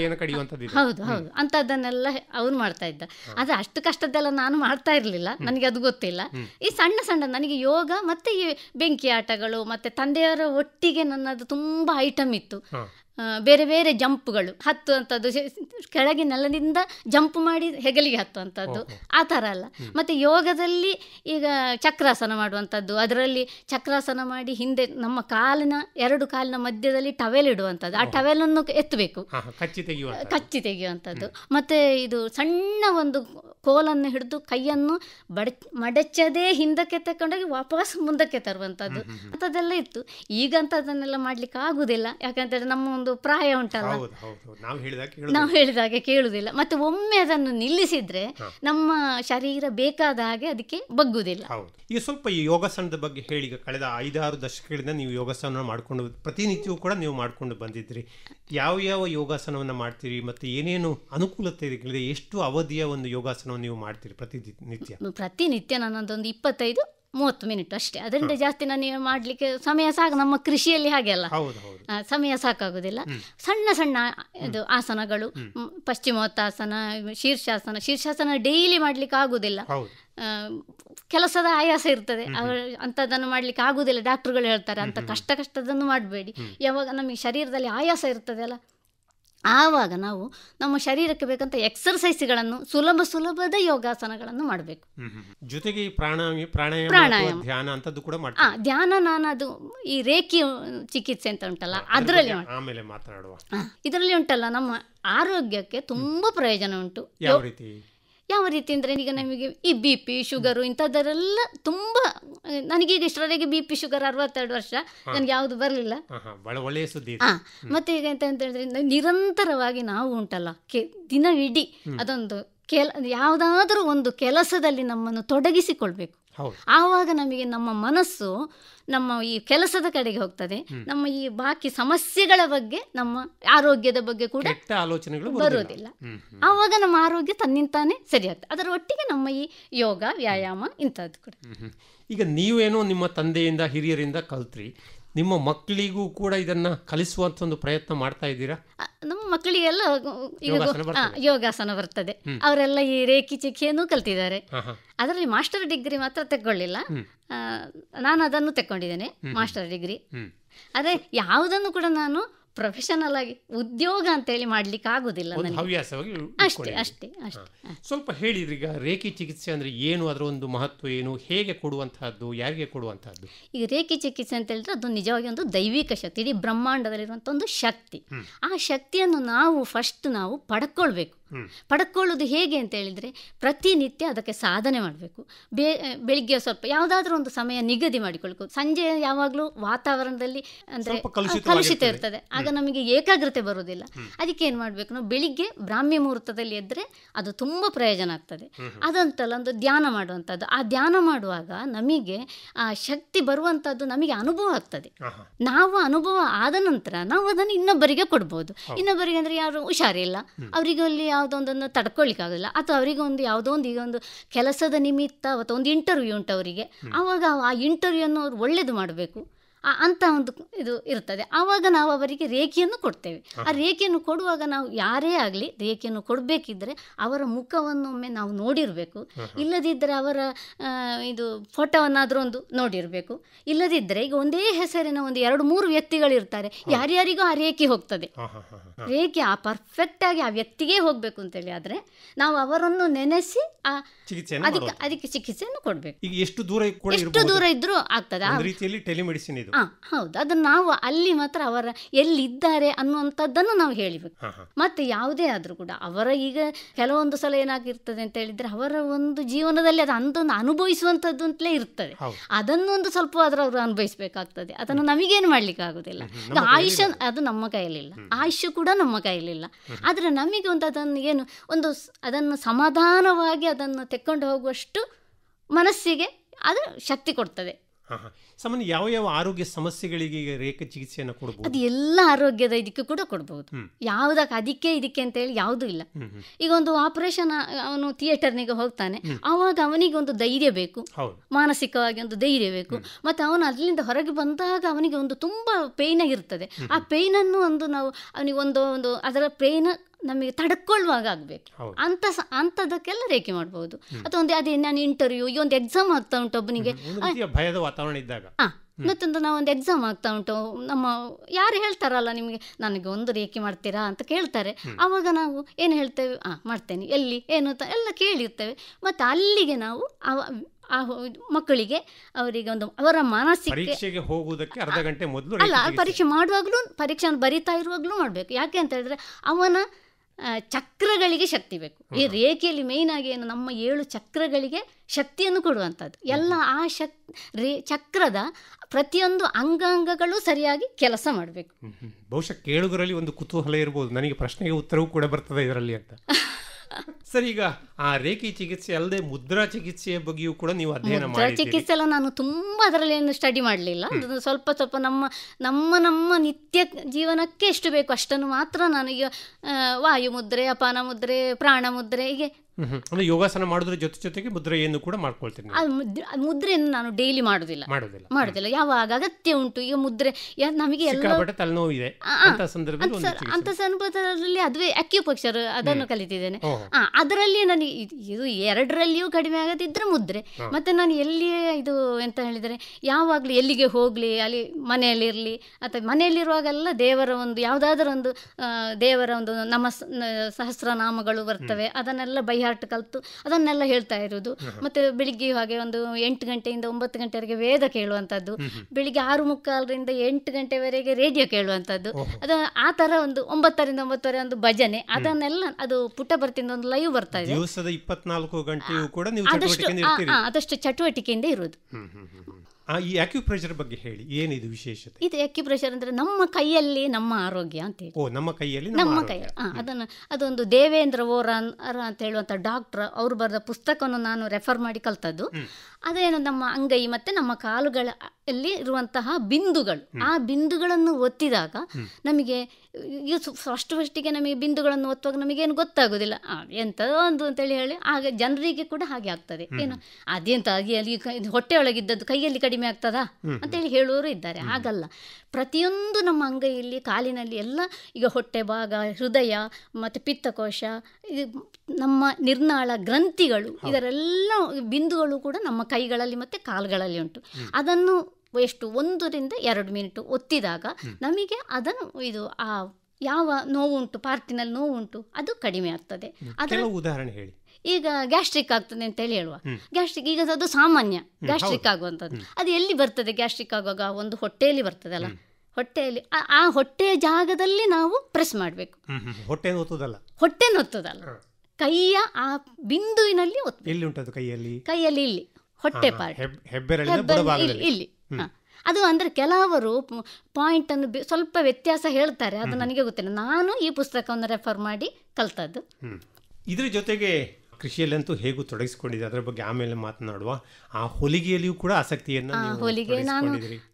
ಮೇಲೆ ಕಡಿಯುವಂತದ್ದು ಹೌದು ಹೌದು ಅಂತದನ್ನೆಲ್ಲ ಅವ್ರು ಮಾಡ್ತಾ ಇದ್ದ ಆದ್ರೆ ಅಷ್ಟು ಕಷ್ಟದ್ದೆಲ್ಲ ನಾನು ಮಾಡ್ತಾ ಇರ್ಲಿಲ್ಲ ನನಗೆ ಅದು ಗೊತ್ತಿಲ್ಲ ಈ ಸಣ್ಣ ಸಣ್ಣ ನನಗೆ ಯೋಗ ಮತ್ತೆ ಈ ಬೆಂಕಿ ಆಟ ಅಭಿಪ್ರಾಯಗಳು ಮತ್ತೆ ತಂದೆಯವರ ಒಟ್ಟಿಗೆ ನನ್ನದು ತುಂಬಾ ಐಟಮ್ ಇತ್ತು ಬೇರೆ ಬೇರೆ ಜಂಪ್ಗಳು ಹತ್ತುವಂಥದ್ದು ಕೆಳಗೆ ನೆಲದಿಂದ ಜಂಪ್ ಮಾಡಿ ಹೆಗಲಿಗೆ ಹತ್ತುವಂಥದ್ದು ಆ ಥರ ಅಲ್ಲ ಮತ್ತು ಯೋಗದಲ್ಲಿ ಈಗ ಚಕ್ರಾಸನ ಮಾಡುವಂಥದ್ದು ಅದರಲ್ಲಿ ಚಕ್ರಾಸನ ಮಾಡಿ ಹಿಂದೆ ನಮ್ಮ ಕಾಲಿನ ಎರಡು ಕಾಲಿನ ಮಧ್ಯದಲ್ಲಿ ಟವೆಲ್ ಇಡುವಂಥದ್ದು ಆ ಟವೆಲನ್ನು ಎತ್ತಬೇಕು ಕಚ್ಚಿ ತೆಗೆಯುವಂಥದ್ದು ಮತ್ತು ಇದು ಸಣ್ಣ ಒಂದು ಕೋಲನ್ನು ಹಿಡಿದು ಕೈಯನ್ನು ಬಡ ಮಡಚದೇ ಹಿಂದಕ್ಕೆ ತಕ್ಕೊಂಡೋಗಿ ವಾಪಸ್ ಮುಂದಕ್ಕೆ ತರುವಂಥದ್ದು ಅಂಥದ್ದೆಲ್ಲ ಇತ್ತು ಈಗ ಅದನ್ನೆಲ್ಲ ಮಾಡಲಿಕ್ಕೆ ಆಗುವುದಿಲ್ಲ ಯಾಕಂತೇಳಿ ನಮ್ಮ ಒಂದು ಪ್ರಾಯ ಉಂಟಲ್ಲ ನಾವು ಹಾಗೆ ಕೇಳುವುದಿಲ್ಲ ಮತ್ತೆ ಒಮ್ಮೆ ಅದನ್ನು ನಿಲ್ಲಿಸಿದ್ರೆ ನಮ್ಮ ಶರೀರ ಬೇಕಾದ ಹಾಗೆ ಅದಕ್ಕೆ ಬಗ್ಗುದಿಲ್ಲ ಈ ಸ್ವಲ್ಪ ಈ ಯೋಗಾಸನದ ಬಗ್ಗೆ ಹೇಳಿ ಕಳೆದ ಐದಾರು ದಶಕಗಳಿಂದ ನೀವು ಯೋಗಾಸನ ಮಾಡಿಕೊಂಡು ಪ್ರತಿನಿತ್ಯವೂ ಕೂಡ ನೀವು ಮಾಡಿಕೊಂಡು ಬಂದಿದ್ರಿ ಯಾವ ಯಾವ ಯೋಗಾಸನವನ್ನು ಮಾಡ್ತೀರಿ ಮತ್ತೆ ಏನೇನು ಅನುಕೂಲತೆಗಳಿದೆ ಎಷ್ಟು ಅವಧಿಯ ಒಂದು ಯೋಗಾಸನವನ್ನು ನೀವು ಮಾಡ್ತೀರಿ ಪ್ರತಿನಿತ್ಯ ಪ್ರತಿನಿತ್ಯ ನನ್ನದೊಂದು ಇಪ್ಪತ್ತೈದು ಮೂವತ್ತು ಮಿನಿಟ್ ಅಷ್ಟೇ ಅದರಿಂದ ಜಾಸ್ತಿ ನಾನು ಮಾಡಲಿಕ್ಕೆ ಸಮಯ ಸಾಕು ನಮ್ಮ ಕೃಷಿಯಲ್ಲಿ ಹಾಗೆ ಅಲ್ಲ ಸಮಯ ಸಾಕಾಗುದಿಲ್ಲ ಸಣ್ಣ ಸಣ್ಣ ಇದು ಆಸನಗಳು ಪಶ್ಚಿಮೋತ್ತಾಸನ ಶೀರ್ಷಾಸನ ಶೀರ್ಷಾಸನ ಡೈಲಿ ಮಾಡಲಿಕ್ಕೆ ಆಗುದಿಲ್ಲ ಕೆಲಸದ ಆಯಾಸ ಇರ್ತದೆ ಅವರು ಅಂಥದ್ದನ್ನು ಮಾಡ್ಲಿಕ್ಕೆ ಆಗುದಿಲ್ಲ ಡಾಕ್ಟ್ರುಗಳು ಹೇಳ್ತಾರೆ ಅಂತ ಕಷ್ಟ ಕಷ್ಟದನ್ನು ಮಾಡಬೇಡಿ ಯಾವಾಗ ನಮಗೆ ಶರೀರದಲ್ಲಿ ಆಯಾಸ ಇರ್ತದೆ ಅಲ್ಲ ಆವಾಗ ನಾವು ನಮ್ಮ ಶರೀರಕ್ಕೆ ಬೇಕಂತ ಎಕ್ಸರ್ಸೈಸ್ಗಳನ್ನು ಸುಲಭ ಸುಲಭದ ಯೋಗಾಸನಗಳನ್ನು ಮಾಡಬೇಕು ಜೊತೆಗೆ ಪ್ರಾಣಾಯಾಮ ಧ್ಯಾನ ಅಂತದ್ದು ಕೂಡ ನಾನು ಅದು ಈ ರೇಖಿ ಚಿಕಿತ್ಸೆ ಅಂತ ಉಂಟಲ್ಲ ಅದರಲ್ಲಿ ಆಮೇಲೆ ಇದರಲ್ಲಿ ಉಂಟಲ್ಲ ನಮ್ಮ ಆರೋಗ್ಯಕ್ಕೆ ತುಂಬಾ ಪ್ರಯೋಜನ ಉಂಟು ಯಾವ ರೀತಿ ಯಾವ ರೀತಿ ಅಂದರೆ ಈಗ ನಮಗೆ ಈ ಬಿ ಪಿ ಶುಗರು ಇಂಥದ್ದರೆಲ್ಲ ತುಂಬ ನನಗೀಗ ಇಷ್ಟರವರೆಗೆ ಬಿ ಪಿ ಶುಗರ್ ಅರವತ್ತೆರಡು ವರ್ಷ ನನಗೆ ಯಾವುದು ಬರಲಿಲ್ಲ ಒಳ್ಳೆಯ ಸುದ್ದಿ ಹಾಂ ಮತ್ತು ಈಗ ಅಂತ ಹೇಳಿದ್ರೆ ನಿರಂತರವಾಗಿ ನಾವು ಉಂಟಲ್ಲ ಕೆ ದಿನವಿಡೀ ಅದೊಂದು ಕೆಲ ಯಾವುದಾದ್ರೂ ಒಂದು ಕೆಲಸದಲ್ಲಿ ನಮ್ಮನ್ನು ತೊಡಗಿಸಿಕೊಳ್ಬೇಕು ಆವಾಗ ನಮಗೆ ನಮ್ಮ ಮನಸ್ಸು ನಮ್ಮ ಈ ಕೆಲಸದ ಕಡೆಗೆ ಹೋಗ್ತದೆ ನಮ್ಮ ಈ ಬಾಕಿ ಸಮಸ್ಯೆಗಳ ಬಗ್ಗೆ ನಮ್ಮ ಆರೋಗ್ಯದ ಬಗ್ಗೆ ಕೂಡ ಆಲೋಚನೆಗಳು ಬರೋದಿಲ್ಲ ಆವಾಗ ನಮ್ಮ ಆರೋಗ್ಯ ತನ್ನಿಂತಾನೆ ಸರಿಯಾಗ್ತದೆ ಅದರ ಒಟ್ಟಿಗೆ ನಮ್ಮ ಈ ಯೋಗ ವ್ಯಾಯಾಮ ಇಂಥದ್ದು ಕೂಡ ಈಗ ನೀವೇನೋ ನಿಮ್ಮ ತಂದೆಯಿಂದ ಹಿರಿಯರಿಂದ ಕಲ್ತ್ರಿ ನಿಮ್ಮ ಮಕ್ಕಳಿಗೂ ಕೂಡ ಇದನ್ನ ಕಲಿಸುವಂತ ಒಂದು ಪ್ರಯತ್ನ ಮಾಡ್ತಾ ಇದ್ದೀರಾ ನಮ್ಮ ಮಕ್ಕಳಿಗೆಲ್ಲ ಯೋಗಾಸನ ಬರ್ತದೆ ಅವರೆಲ್ಲ ಈ ರೇಖಿ ಚಿಕಿಯನ್ನು ಕಲ್ತಿದ್ದಾರೆ ಅದರಲ್ಲಿ ಮಾಸ್ಟರ್ ಡಿಗ್ರಿ ಮಾತ್ರ ತಗೊಳ್ಳಿಲ್ಲ ನಾನು ಅದನ್ನು ತೆಕ್ಕೊಂಡಿದ್ದೇನೆ ಮಾಸ್ಟರ್ ಡಿಗ್ರಿ ಅದೇ ಯಾವುದನ್ನು ಕೂಡ ನಾನು ಪ್ರೊಫೆಷನಲ್ ಆಗಿ ಉದ್ಯೋಗ ಅಂತ ಹೇಳಿ ಮಾಡ್ಲಿಕ್ಕೆ ಆಗುದಿಲ್ಲ ಹವ್ಯಾಸವಾಗಿ ಅಷ್ಟೇ ಅಷ್ಟೇ ಅಷ್ಟೇ ಸ್ವಲ್ಪ ಹೇಳಿದ್ರಿ ಈಗ ರೇಖಿ ಚಿಕಿತ್ಸೆ ಅಂದ್ರೆ ಏನು ಅದರ ಒಂದು ಮಹತ್ವ ಏನು ಹೇಗೆ ಕೊಡುವಂತಹದ್ದು ಯಾರಿಗೆ ಕೊಡುವಂತಹದ್ದು ಈಗ ರೇಖಿ ಚಿಕಿತ್ಸೆ ಅಂತ ಹೇಳಿದ್ರೆ ಅದು ನಿಜವಾಗಿ ಒಂದು ದೈವಿಕ ಶಕ್ತಿ ಇಡೀ ಇರುವಂತ ಒಂದು ಶಕ್ತಿ ಆ ಶಕ್ತಿಯನ್ನು ನಾವು ಫಸ್ಟ್ ನಾವು ಪಡ್ಕೊಳ್ಬೇಕು ಪಡ್ಕೊಳ್ಳೋದು ಹೇಗೆ ಅಂತ ಹೇಳಿದರೆ ಪ್ರತಿನಿತ್ಯ ಅದಕ್ಕೆ ಸಾಧನೆ ಮಾಡಬೇಕು ಬೇ ಬೆಳಿಗ್ಗೆ ಸ್ವಲ್ಪ ಯಾವುದಾದ್ರೂ ಒಂದು ಸಮಯ ನಿಗದಿ ಮಾಡಿಕೊಳ್ಬೇಕು ಸಂಜೆ ಯಾವಾಗಲೂ ವಾತಾವರಣದಲ್ಲಿ ಅಂದರೆ ಕಲುಷಿತ ಇರ್ತದೆ ಆಗ ನಮಗೆ ಏಕಾಗ್ರತೆ ಬರೋದಿಲ್ಲ ಅದಕ್ಕೆ ಏನು ಮಾಡಬೇಕು ನಾವು ಬೆಳಿಗ್ಗೆ ಬ್ರಾಹ್ಮ್ಯ ಮುಹೂರ್ತದಲ್ಲಿ ಎದ್ದರೆ ಅದು ತುಂಬ ಪ್ರಯೋಜನ ಆಗ್ತದೆ ಅದಂತಲ್ಲ ಒಂದು ಧ್ಯಾನ ಮಾಡುವಂಥದ್ದು ಆ ಧ್ಯಾನ ಮಾಡುವಾಗ ನಮಗೆ ಆ ಶಕ್ತಿ ಬರುವಂಥದ್ದು ನಮಗೆ ಅನುಭವ ಆಗ್ತದೆ ನಾವು ಅನುಭವ ಆದ ನಂತರ ನಾವು ಅದನ್ನು ಇನ್ನೊಬ್ಬರಿಗೆ ಕೊಡ್ಬೋದು ಇನ್ನೊಬ್ಬರಿಗೆ ಅಂದರೆ ಯಾರು ಹುಷಾರಿಲ್ಲ ಅವರಿಗೆ ಅಲ್ಲಿ ಯಾವುದೊಂದನ್ನು ತಡ್ಕೊಳ್ಳಿಕ್ಕಾಗಲ್ಲ ಅಥವಾ ಅವರಿಗೆ ಒಂದು ಯಾವುದೋ ಒಂದು ಈಗ ಒಂದು ಕೆಲಸದ ನಿಮಿತ್ತ ಅಥವಾ ಒಂದು ಇಂಟರ್ವ್ಯೂ ಉಂಟು ಅವರಿಗೆ ಆವಾಗ ಆ ಇಂಟರ್ವ್ಯೂ ಅನ್ನು ಅವ್ರು ಒಳ್ಳೇದು ಮಾಡಬೇಕು ಅಂತ ಒಂದು ಇದು ಇರುತ್ತದೆ ಆವಾಗ ನಾವು ಅವರಿಗೆ ರೇಖೆಯನ್ನು ಕೊಡ್ತೇವೆ ಆ ರೇಖೆಯನ್ನು ಕೊಡುವಾಗ ನಾವು ಯಾರೇ ಆಗಲಿ ರೇಖೆಯನ್ನು ಕೊಡಬೇಕಿದ್ರೆ ಅವರ ಮುಖವನ್ನೊಮ್ಮೆ ನಾವು ನೋಡಿರಬೇಕು ಇಲ್ಲದಿದ್ದರೆ ಅವರ ಇದು ಫೋಟೋವನ್ನಾದರೂ ಒಂದು ನೋಡಿರಬೇಕು ಇಲ್ಲದಿದ್ದರೆ ಈಗ ಒಂದೇ ಹೆಸರಿನ ಒಂದು ಎರಡು ಮೂರು ವ್ಯಕ್ತಿಗಳಿರ್ತಾರೆ ಯಾರ್ಯಾರಿಗೂ ಆ ರೇಖೆ ಹೋಗ್ತದೆ ರೇಖೆ ಆ ಪರ್ಫೆಕ್ಟಾಗಿ ಆ ವ್ಯಕ್ತಿಗೇ ಹೋಗಬೇಕು ಅಂತೇಳಿ ಆದರೆ ನಾವು ಅವರನ್ನು ನೆನೆಸಿ ಆ ಅದಕ್ಕೆ ಅದಕ್ಕೆ ಚಿಕಿತ್ಸೆಯನ್ನು ಕೊಡಬೇಕು ಈಗ ಎಷ್ಟು ದೂರ ಎಷ್ಟು ದೂರ ಇದ್ರೂ ಆಗ್ತದೆ ರೀತಿಯಲ್ಲಿ ಟೆಲಿಮೆಡಿಸಿನ್ ಇದು ಹೌದು ಅದನ್ನ ನಾವು ಅಲ್ಲಿ ಮಾತ್ರ ಅವರ ಎಲ್ಲಿದ್ದಾರೆ ಅನ್ನುವಂಥದ್ದನ್ನು ನಾವು ಹೇಳಬೇಕು ಮತ್ತೆ ಯಾವುದೇ ಆದರೂ ಕೂಡ ಅವರ ಈಗ ಕೆಲವೊಂದು ಸಲ ಏನಾಗಿರ್ತದೆ ಅಂತ ಹೇಳಿದ್ರೆ ಅವರ ಒಂದು ಜೀವನದಲ್ಲಿ ಅದು ಅಂದೊಂದು ಅನುಭವಿಸುವಂಥದ್ದು ಅಂತಲೇ ಇರ್ತದೆ ಅದನ್ನೊಂದು ಸ್ವಲ್ಪ ಆದರೂ ಅವರು ಅನುಭವಿಸಬೇಕಾಗ್ತದೆ ಅದನ್ನು ನಮಗೇನು ಮಾಡ್ಲಿಕ್ಕೆ ಆಗುದಿಲ್ಲ ಆಯುಷ್ಯ ಅದು ನಮ್ಮ ಕೈಯಲ್ಲಿಲ್ಲ ಆಯುಷ್ಯ ಕೂಡ ನಮ್ಮ ಕೈಯಲ್ಲಿಲ್ಲ ಆದರೆ ನಮಗೆ ಒಂದು ಅದನ್ನು ಏನು ಒಂದು ಅದನ್ನು ಸಮಾಧಾನವಾಗಿ ಅದನ್ನು ತೆಕ್ಕೊಂಡು ಹೋಗುವಷ್ಟು ಮನಸ್ಸಿಗೆ ಅದು ಶಕ್ತಿ ಕೊಡ್ತದೆ ಸಾಮಾನ್ಯ ಯಾವ ಯಾವ ಆರೋಗ್ಯ ಸಮಸ್ಯೆಗಳಿಗೆ ರೇಖ ಚಿಕಿತ್ಸೆಯನ್ನು ಕೊಡಬಹುದು ಅದು ಎಲ್ಲ ಆರೋಗ್ಯದ ಇದಕ್ಕೆ ಕೂಡ ಕೊಡಬಹುದು ಯಾವುದಕ್ಕೆ ಅದಕ್ಕೆ ಇದಕ್ಕೆ ಅಂತ ಹೇಳಿ ಯಾವುದು ಇಲ್ಲ ಈಗ ಒಂದು ಆಪರೇಷನ್ ಅವನು ಥಿಯೇಟರ್ನಿಗೆ ಹೋಗ್ತಾನೆ ಅವಾಗ ಅವನಿಗೆ ಒಂದು ಧೈರ್ಯ ಬೇಕು ಮಾನಸಿಕವಾಗಿ ಒಂದು ಧೈರ್ಯ ಬೇಕು ಮತ್ತೆ ಅವನು ಅಲ್ಲಿಂದ ಹೊರಗೆ ಬಂದಾಗ ಅವನಿಗೆ ಒಂದು ತುಂಬಾ ಪೇಯ್ನ್ ಆಗಿರ್ತದೆ ಆ ಅನ್ನು ಒಂದು ನಾವು ಅವನಿಗೆ ಒಂದು ಒಂದು ಅದರ ಪೇನ್ ನಮಗೆ ತಡ್ಕೊಳ್ಳುವಾಗ ಆಗ್ಬೇಕು ಅಂತ ಅಂತದಕ್ಕೆಲ್ಲ ರೇಖೆ ಮಾಡಬಹುದು ಅಥವಾ ಒಂದು ಅದೇ ನಾನು ಇಂಟರ್ವ್ಯೂ ಈ ಒಂದು ಎಕ್ಸಾಮ್ ಆಗ್ತಾ ಉಂಟು ಒಬ್ಬನಿಗೆ ಭಯದ ವಾತಾವರಣ ಇದ್ದಾಗ ಮತ್ತೊಂದು ನಾವೊಂದು ಎಕ್ಸಾಮ್ ಆಗ್ತಾ ಉಂಟು ನಮ್ಮ ಯಾರು ಹೇಳ್ತಾರಲ್ಲ ನಿಮಗೆ ನನಗೆ ಒಂದು ರೇಖೆ ಮಾಡ್ತೀರಾ ಅಂತ ಕೇಳ್ತಾರೆ ಆವಾಗ ನಾವು ಏನು ಹೇಳ್ತೇವೆ ಆ ಮಾಡ್ತೇನೆ ಎಲ್ಲಿ ಏನು ಅಂತ ಎಲ್ಲ ಕೇಳಿರ್ತೇವೆ ಮತ್ತು ಅಲ್ಲಿಗೆ ನಾವು ಆ ಮಕ್ಕಳಿಗೆ ಅವರಿಗೆ ಒಂದು ಅವರ ಮಾನಸಿಕ ಹೋಗುವುದಕ್ಕೆ ಅರ್ಧ ಗಂಟೆ ಮೊದಲು ಅಲ್ಲ ಪರೀಕ್ಷೆ ಮಾಡುವಾಗಲೂ ಪರೀಕ್ಷೆಯನ್ನು ಬರಿತಾ ಇರುವಾಗಲೂ ಮಾಡಬೇಕು ಯಾಕೆ ಅಂತ ಹೇಳಿದ್ರೆ ಅವನ ಚಕ್ರಗಳಿಗೆ ಶಕ್ತಿ ಬೇಕು ಈ ರೇಖೆಯಲ್ಲಿ ಮೇಯ್ನ್ ಆಗಿ ಏನು ನಮ್ಮ ಏಳು ಚಕ್ರಗಳಿಗೆ ಶಕ್ತಿಯನ್ನು ಕೊಡುವಂಥದ್ದು ಎಲ್ಲ ಆ ಶಕ್ ರೇ ಚಕ್ರದ ಪ್ರತಿಯೊಂದು ಅಂಗಾಂಗಗಳು ಸರಿಯಾಗಿ ಕೆಲಸ ಮಾಡಬೇಕು ಬಹುಶಃ ಕೇಳುಗರಲ್ಲಿ ಒಂದು ಕುತೂಹಲ ಇರ್ಬೋದು ನನಗೆ ಪ್ರಶ್ನೆಗೆ ಉತ್ತರವೂ ಕೂಡ ಬರ್ತದೆ ಇದರಲ್ಲಿ ಅಂತ ಸರಿ ಈಗ ಆ ರೇಖಿ ಚಿಕಿತ್ಸೆ ಅಲ್ಲದೆ ಮುದ್ರಾ ಚಿಕಿತ್ಸೆಯ ಬಗ್ಗೆಯೂ ಕೂಡ ನೀವು ಅಧ್ಯಯನ ಮಾಡಿ ಚಿಕಿತ್ಸೆ ಎಲ್ಲ ನಾನು ತುಂಬಾ ಅದರಲ್ಲಿ ಏನು ಸ್ಟಡಿ ಮಾಡಲಿಲ್ಲ ಸ್ವಲ್ಪ ಸ್ವಲ್ಪ ನಮ್ಮ ನಮ್ಮ ನಮ್ಮ ನಿತ್ಯ ಜೀವನಕ್ಕೆ ಎಷ್ಟು ಬೇಕು ಅಷ್ಟನ್ನು ಮಾತ್ರ ನಾನು ಈಗ ವಾಯು ಮುದ್ರೆ ಅಪಾನ ಮುದ್ರೆ ಪ್ರಾಣ ಮುದ್ರೆ ಹೀಗೆ ಅಂದ್ರೆ ಯೋಗಾಸನ ಮಾಡೋದ್ರ ಜೊತೆ ಜೊತೆಗೆ ಮುದ್ರೆಯನ್ನು ಕೂಡ ಮಾಡ್ಕೊಳ್ತೀನಿ ಮುದ್ರೆಯನ್ನು ನಾನು ಡೈಲಿ ಮಾಡುದಿಲ್ಲ ಮಾಡುದಿಲ್ಲ ಮಾಡುದಿಲ್ಲ ಯಾವಾಗ ಅಗತ್ಯ ಉಂಟು ಈಗ ಮುದ್ರೆ ನಮಗೆ ಅಂತ ಸಂದರ್ಭದಲ್ಲಿ ಅದುವೇ ಅಕ್ಯುಪಕ್ಷರ್ ಅದನ್ನು ಕಲಿತಿದ್ದೇನೆ ಅದರಲ್ಲಿ ನನಗೆ ಇದು ಎರಡರಲ್ಲಿಯೂ ಕಡಿಮೆ ಆಗದಿದ್ರೆ ಮುದ್ರೆ ಮತ್ತೆ ನಾನು ಎಲ್ಲಿಯೇ ಇದು ಎಂತ ಹೇಳಿದರೆ ಯಾವಾಗ್ಲಿ ಎಲ್ಲಿಗೆ ಹೋಗ್ಲಿ ಅಲ್ಲಿ ಮನೆಯಲ್ಲಿರ್ಲಿ ಅಥವಾ ಮನೆಯಲ್ಲಿರುವಾಗೆಲ್ಲ ದೇವರ ಒಂದು ಯಾವುದಾದ್ರೂ ಒಂದು ದೇವರ ಒಂದು ನಮ ಸಹಸ್ರನಾಮಗಳು ಬರ್ತವೆ ಅದನ್ನೆಲ್ಲ ಬೈ ಆರ್ಟ್ ಕಲಿತು ಅದನ್ನೆಲ್ಲ ಹೇಳ್ತಾ ಇರೋದು ಮತ್ತೆ ಬೆಳಿಗ್ಗೆ ಹಾಗೆ ಒಂದು ಎಂಟು ಗಂಟೆಯಿಂದ ಒಂಬತ್ತು ಗಂಟೆವರೆಗೆ ವೇದ ಕೇಳುವಂಥದ್ದು ಬೆಳಿಗ್ಗೆ ಆರು ಮುಕ್ಕಾಲರಿಂದ ಎಂಟು ಗಂಟೆವರೆಗೆ ರೇಡಿಯೋ ಕೇಳುವಂಥದ್ದು ಅದು ಆ ಥರ ಒಂದು ಒಂಬತ್ತರಿಂದ ಒಂಬತ್ತುವರೆ ಒಂದು ಭಜನೆ ಅದನ್ನೆಲ್ಲ ಅದು ಪುಟ್ಟ ಬರ್ತಿಂದ ಒಂದು ಲೈವ್ ಬರ್ತಾ ಇದೆ ಅದಷ್ಟು ಚಟುವಟಿಕೆಯಿಂದ ಇರೋದು ಈ ಅಕ್ಯುಪ್ರೆಷರ್ ಬಗ್ಗೆ ಹೇಳಿ ಏನಿದು ವಿಶೇಷತೆ ಇದು ಅಕ್ಯುಪ್ರೆಷರ್ ಅಂದ್ರೆ ನಮ್ಮ ಕೈಯಲ್ಲಿ ನಮ್ಮ ಆರೋಗ್ಯ ಅಂತ ಹೇಳಿ ಓ ನಮ್ಮ ಕೈಯಲ್ಲಿ ನಮ್ಮ ಕೈ ಅದನ್ನು ಅದೊಂದು ದೇವೇಂದ್ರ ಓರ ಅಂತ ಹೇಳುವಂತ ಡಾಕ್ಟರ್ ಅವರು ಬರೆದ ಪುಸ್ತಕವನ್ನು ನಾನು ರೆಫರ್ ಮಾಡಿ ಕಲ್ತದ್ದು ಅದೇನು ನಮ್ಮ ಅಂಗೈ ಮತ್ತೆ ನಮ್ಮ ಕಾಲುಗಳ ಅಲ್ಲಿ ಇರುವಂತಹ ಬಿಂದುಗಳು ಆ ಬಿಂದುಗಳನ್ನು ಒತ್ತಿದಾಗ ನಮಗೆ ಫಸ್ಟ್ ಫಸ್ಟಿಗೆ ನಮಗೆ ಬಿಂದುಗಳನ್ನು ಒತ್ತುವಾಗ ನಮಗೇನು ಗೊತ್ತಾಗೋದಿಲ್ಲ ಎಂತ ಒಂದು ಅಂತೇಳಿ ಹೇಳಿ ಹಾಗೆ ಜನರಿಗೆ ಕೂಡ ಹಾಗೆ ಆಗ್ತದೆ ಏನು ಅದೇಂತ ಅಲ್ಲಿ ಒಳಗಿದ್ದದ್ದು ಕೈಯಲ್ಲಿ ಕಡಿಮೆ ಆಗ್ತದಾ ಅಂತೇಳಿ ಹೇಳುವರು ಇದ್ದಾರೆ ಹಾಗಲ್ಲ ಪ್ರತಿಯೊಂದು ನಮ್ಮ ಅಂಗೈಯಲ್ಲಿ ಕಾಲಿನಲ್ಲಿ ಎಲ್ಲ ಈಗ ಹೊಟ್ಟೆ ಭಾಗ ಹೃದಯ ಮತ್ತು ಪಿತ್ತಕೋಶ ನಮ್ಮ ನಿರ್ನಾಳ ಗ್ರಂಥಿಗಳು ಇದರೆಲ್ಲ ಬಿಂದುಗಳು ಕೂಡ ನಮ್ಮ ಕೈಗಳಲ್ಲಿ ಮತ್ತು ಕಾಲುಗಳಲ್ಲಿ ಉಂಟು ಅದನ್ನು ಎಷ್ಟು ಒಂದರಿಂದ ಎರಡು ಮಿನಿಟ್ ಒತ್ತಿದಾಗ ನಮಗೆ ಅದನ್ನು ಇದು ಆ ಯಾವ ನೋವುಂಟು ಪಾರ್ಟಿನಲ್ಲಿ ನೋವುಂಟು ಅದು ಕಡಿಮೆ ಆಗ್ತದೆ ಉದಾಹರಣೆ ಹೇಳಿ ಈಗ ಗ್ಯಾಸ್ಟ್ರಿಕ್ ಆಗ್ತದೆ ಅಂತ ಹೇಳಿ ಹೇಳುವ ಗ್ಯಾಸ್ಟ್ರಿಕ್ ಈಗ ಅದು ಸಾಮಾನ್ಯ ಗ್ಯಾಸ್ಟ್ರಿಕ್ ಆಗುವಂಥದ್ದು ಅದು ಎಲ್ಲಿ ಬರ್ತದೆ ಗ್ಯಾಸ್ಟ್ರಿಕ್ ಆಗುವಾಗ ಒಂದು ಹೊಟ್ಟೆಯಲ್ಲಿ ಬರ್ತದಲ್ಲ ಹೊಟ್ಟೆಯಲ್ಲಿ ಆ ಹೊಟ್ಟೆಯ ಜಾಗದಲ್ಲಿ ನಾವು ಪ್ರೆಸ್ ಮಾಡಬೇಕು ಹೊಟ್ಟೆ ಒತ್ತದಲ್ಲ ಹೊಟ್ಟೆ ಒತ್ತದಲ್ಲ ಕೈಯ ಆ ಬಿಂದುವಿನಲ್ಲಿ ಕೈಯಲ್ಲಿ ಕೈಯಲ್ಲಿ ಇಲ್ಲಿ ಹೊಟ್ಟೆ ಪಾರ್ಟ್ ಇಲ್ಲಿ ಅದು ಅಂದರೆ ಕೆಲವರು ಪಾಯಿಂಟನ್ನು ಸ್ವಲ್ಪ ವ್ಯತ್ಯಾಸ ಹೇಳ್ತಾರೆ ಅದು ನನಗೆ ಗೊತ್ತಿಲ್ಲ ನಾನು ಈ ಪುಸ್ತಕವನ್ನು ರೆಫರ್ ಮಾಡಿ ಕಲ್ತದ್ದು ಇದ್ರ ಜೊತೆಗೆ ಕೃಷಿಯಲ್ಲಂತೂ ಹೇಗೂ ತೊಡಗಿಸ್ಕೊಂಡಿದೆ ಅದರ ಬಗ್ಗೆ ಆಮೇಲೆ ಮಾತನಾಡುವ ಆ ಹೊಲಿಗೆಯಲ್ಲಿಯೂ ಕೂಡ ಆಸಕ್ತಿಯನ್ನು ಹೊಲಿಗೆ ನಾನು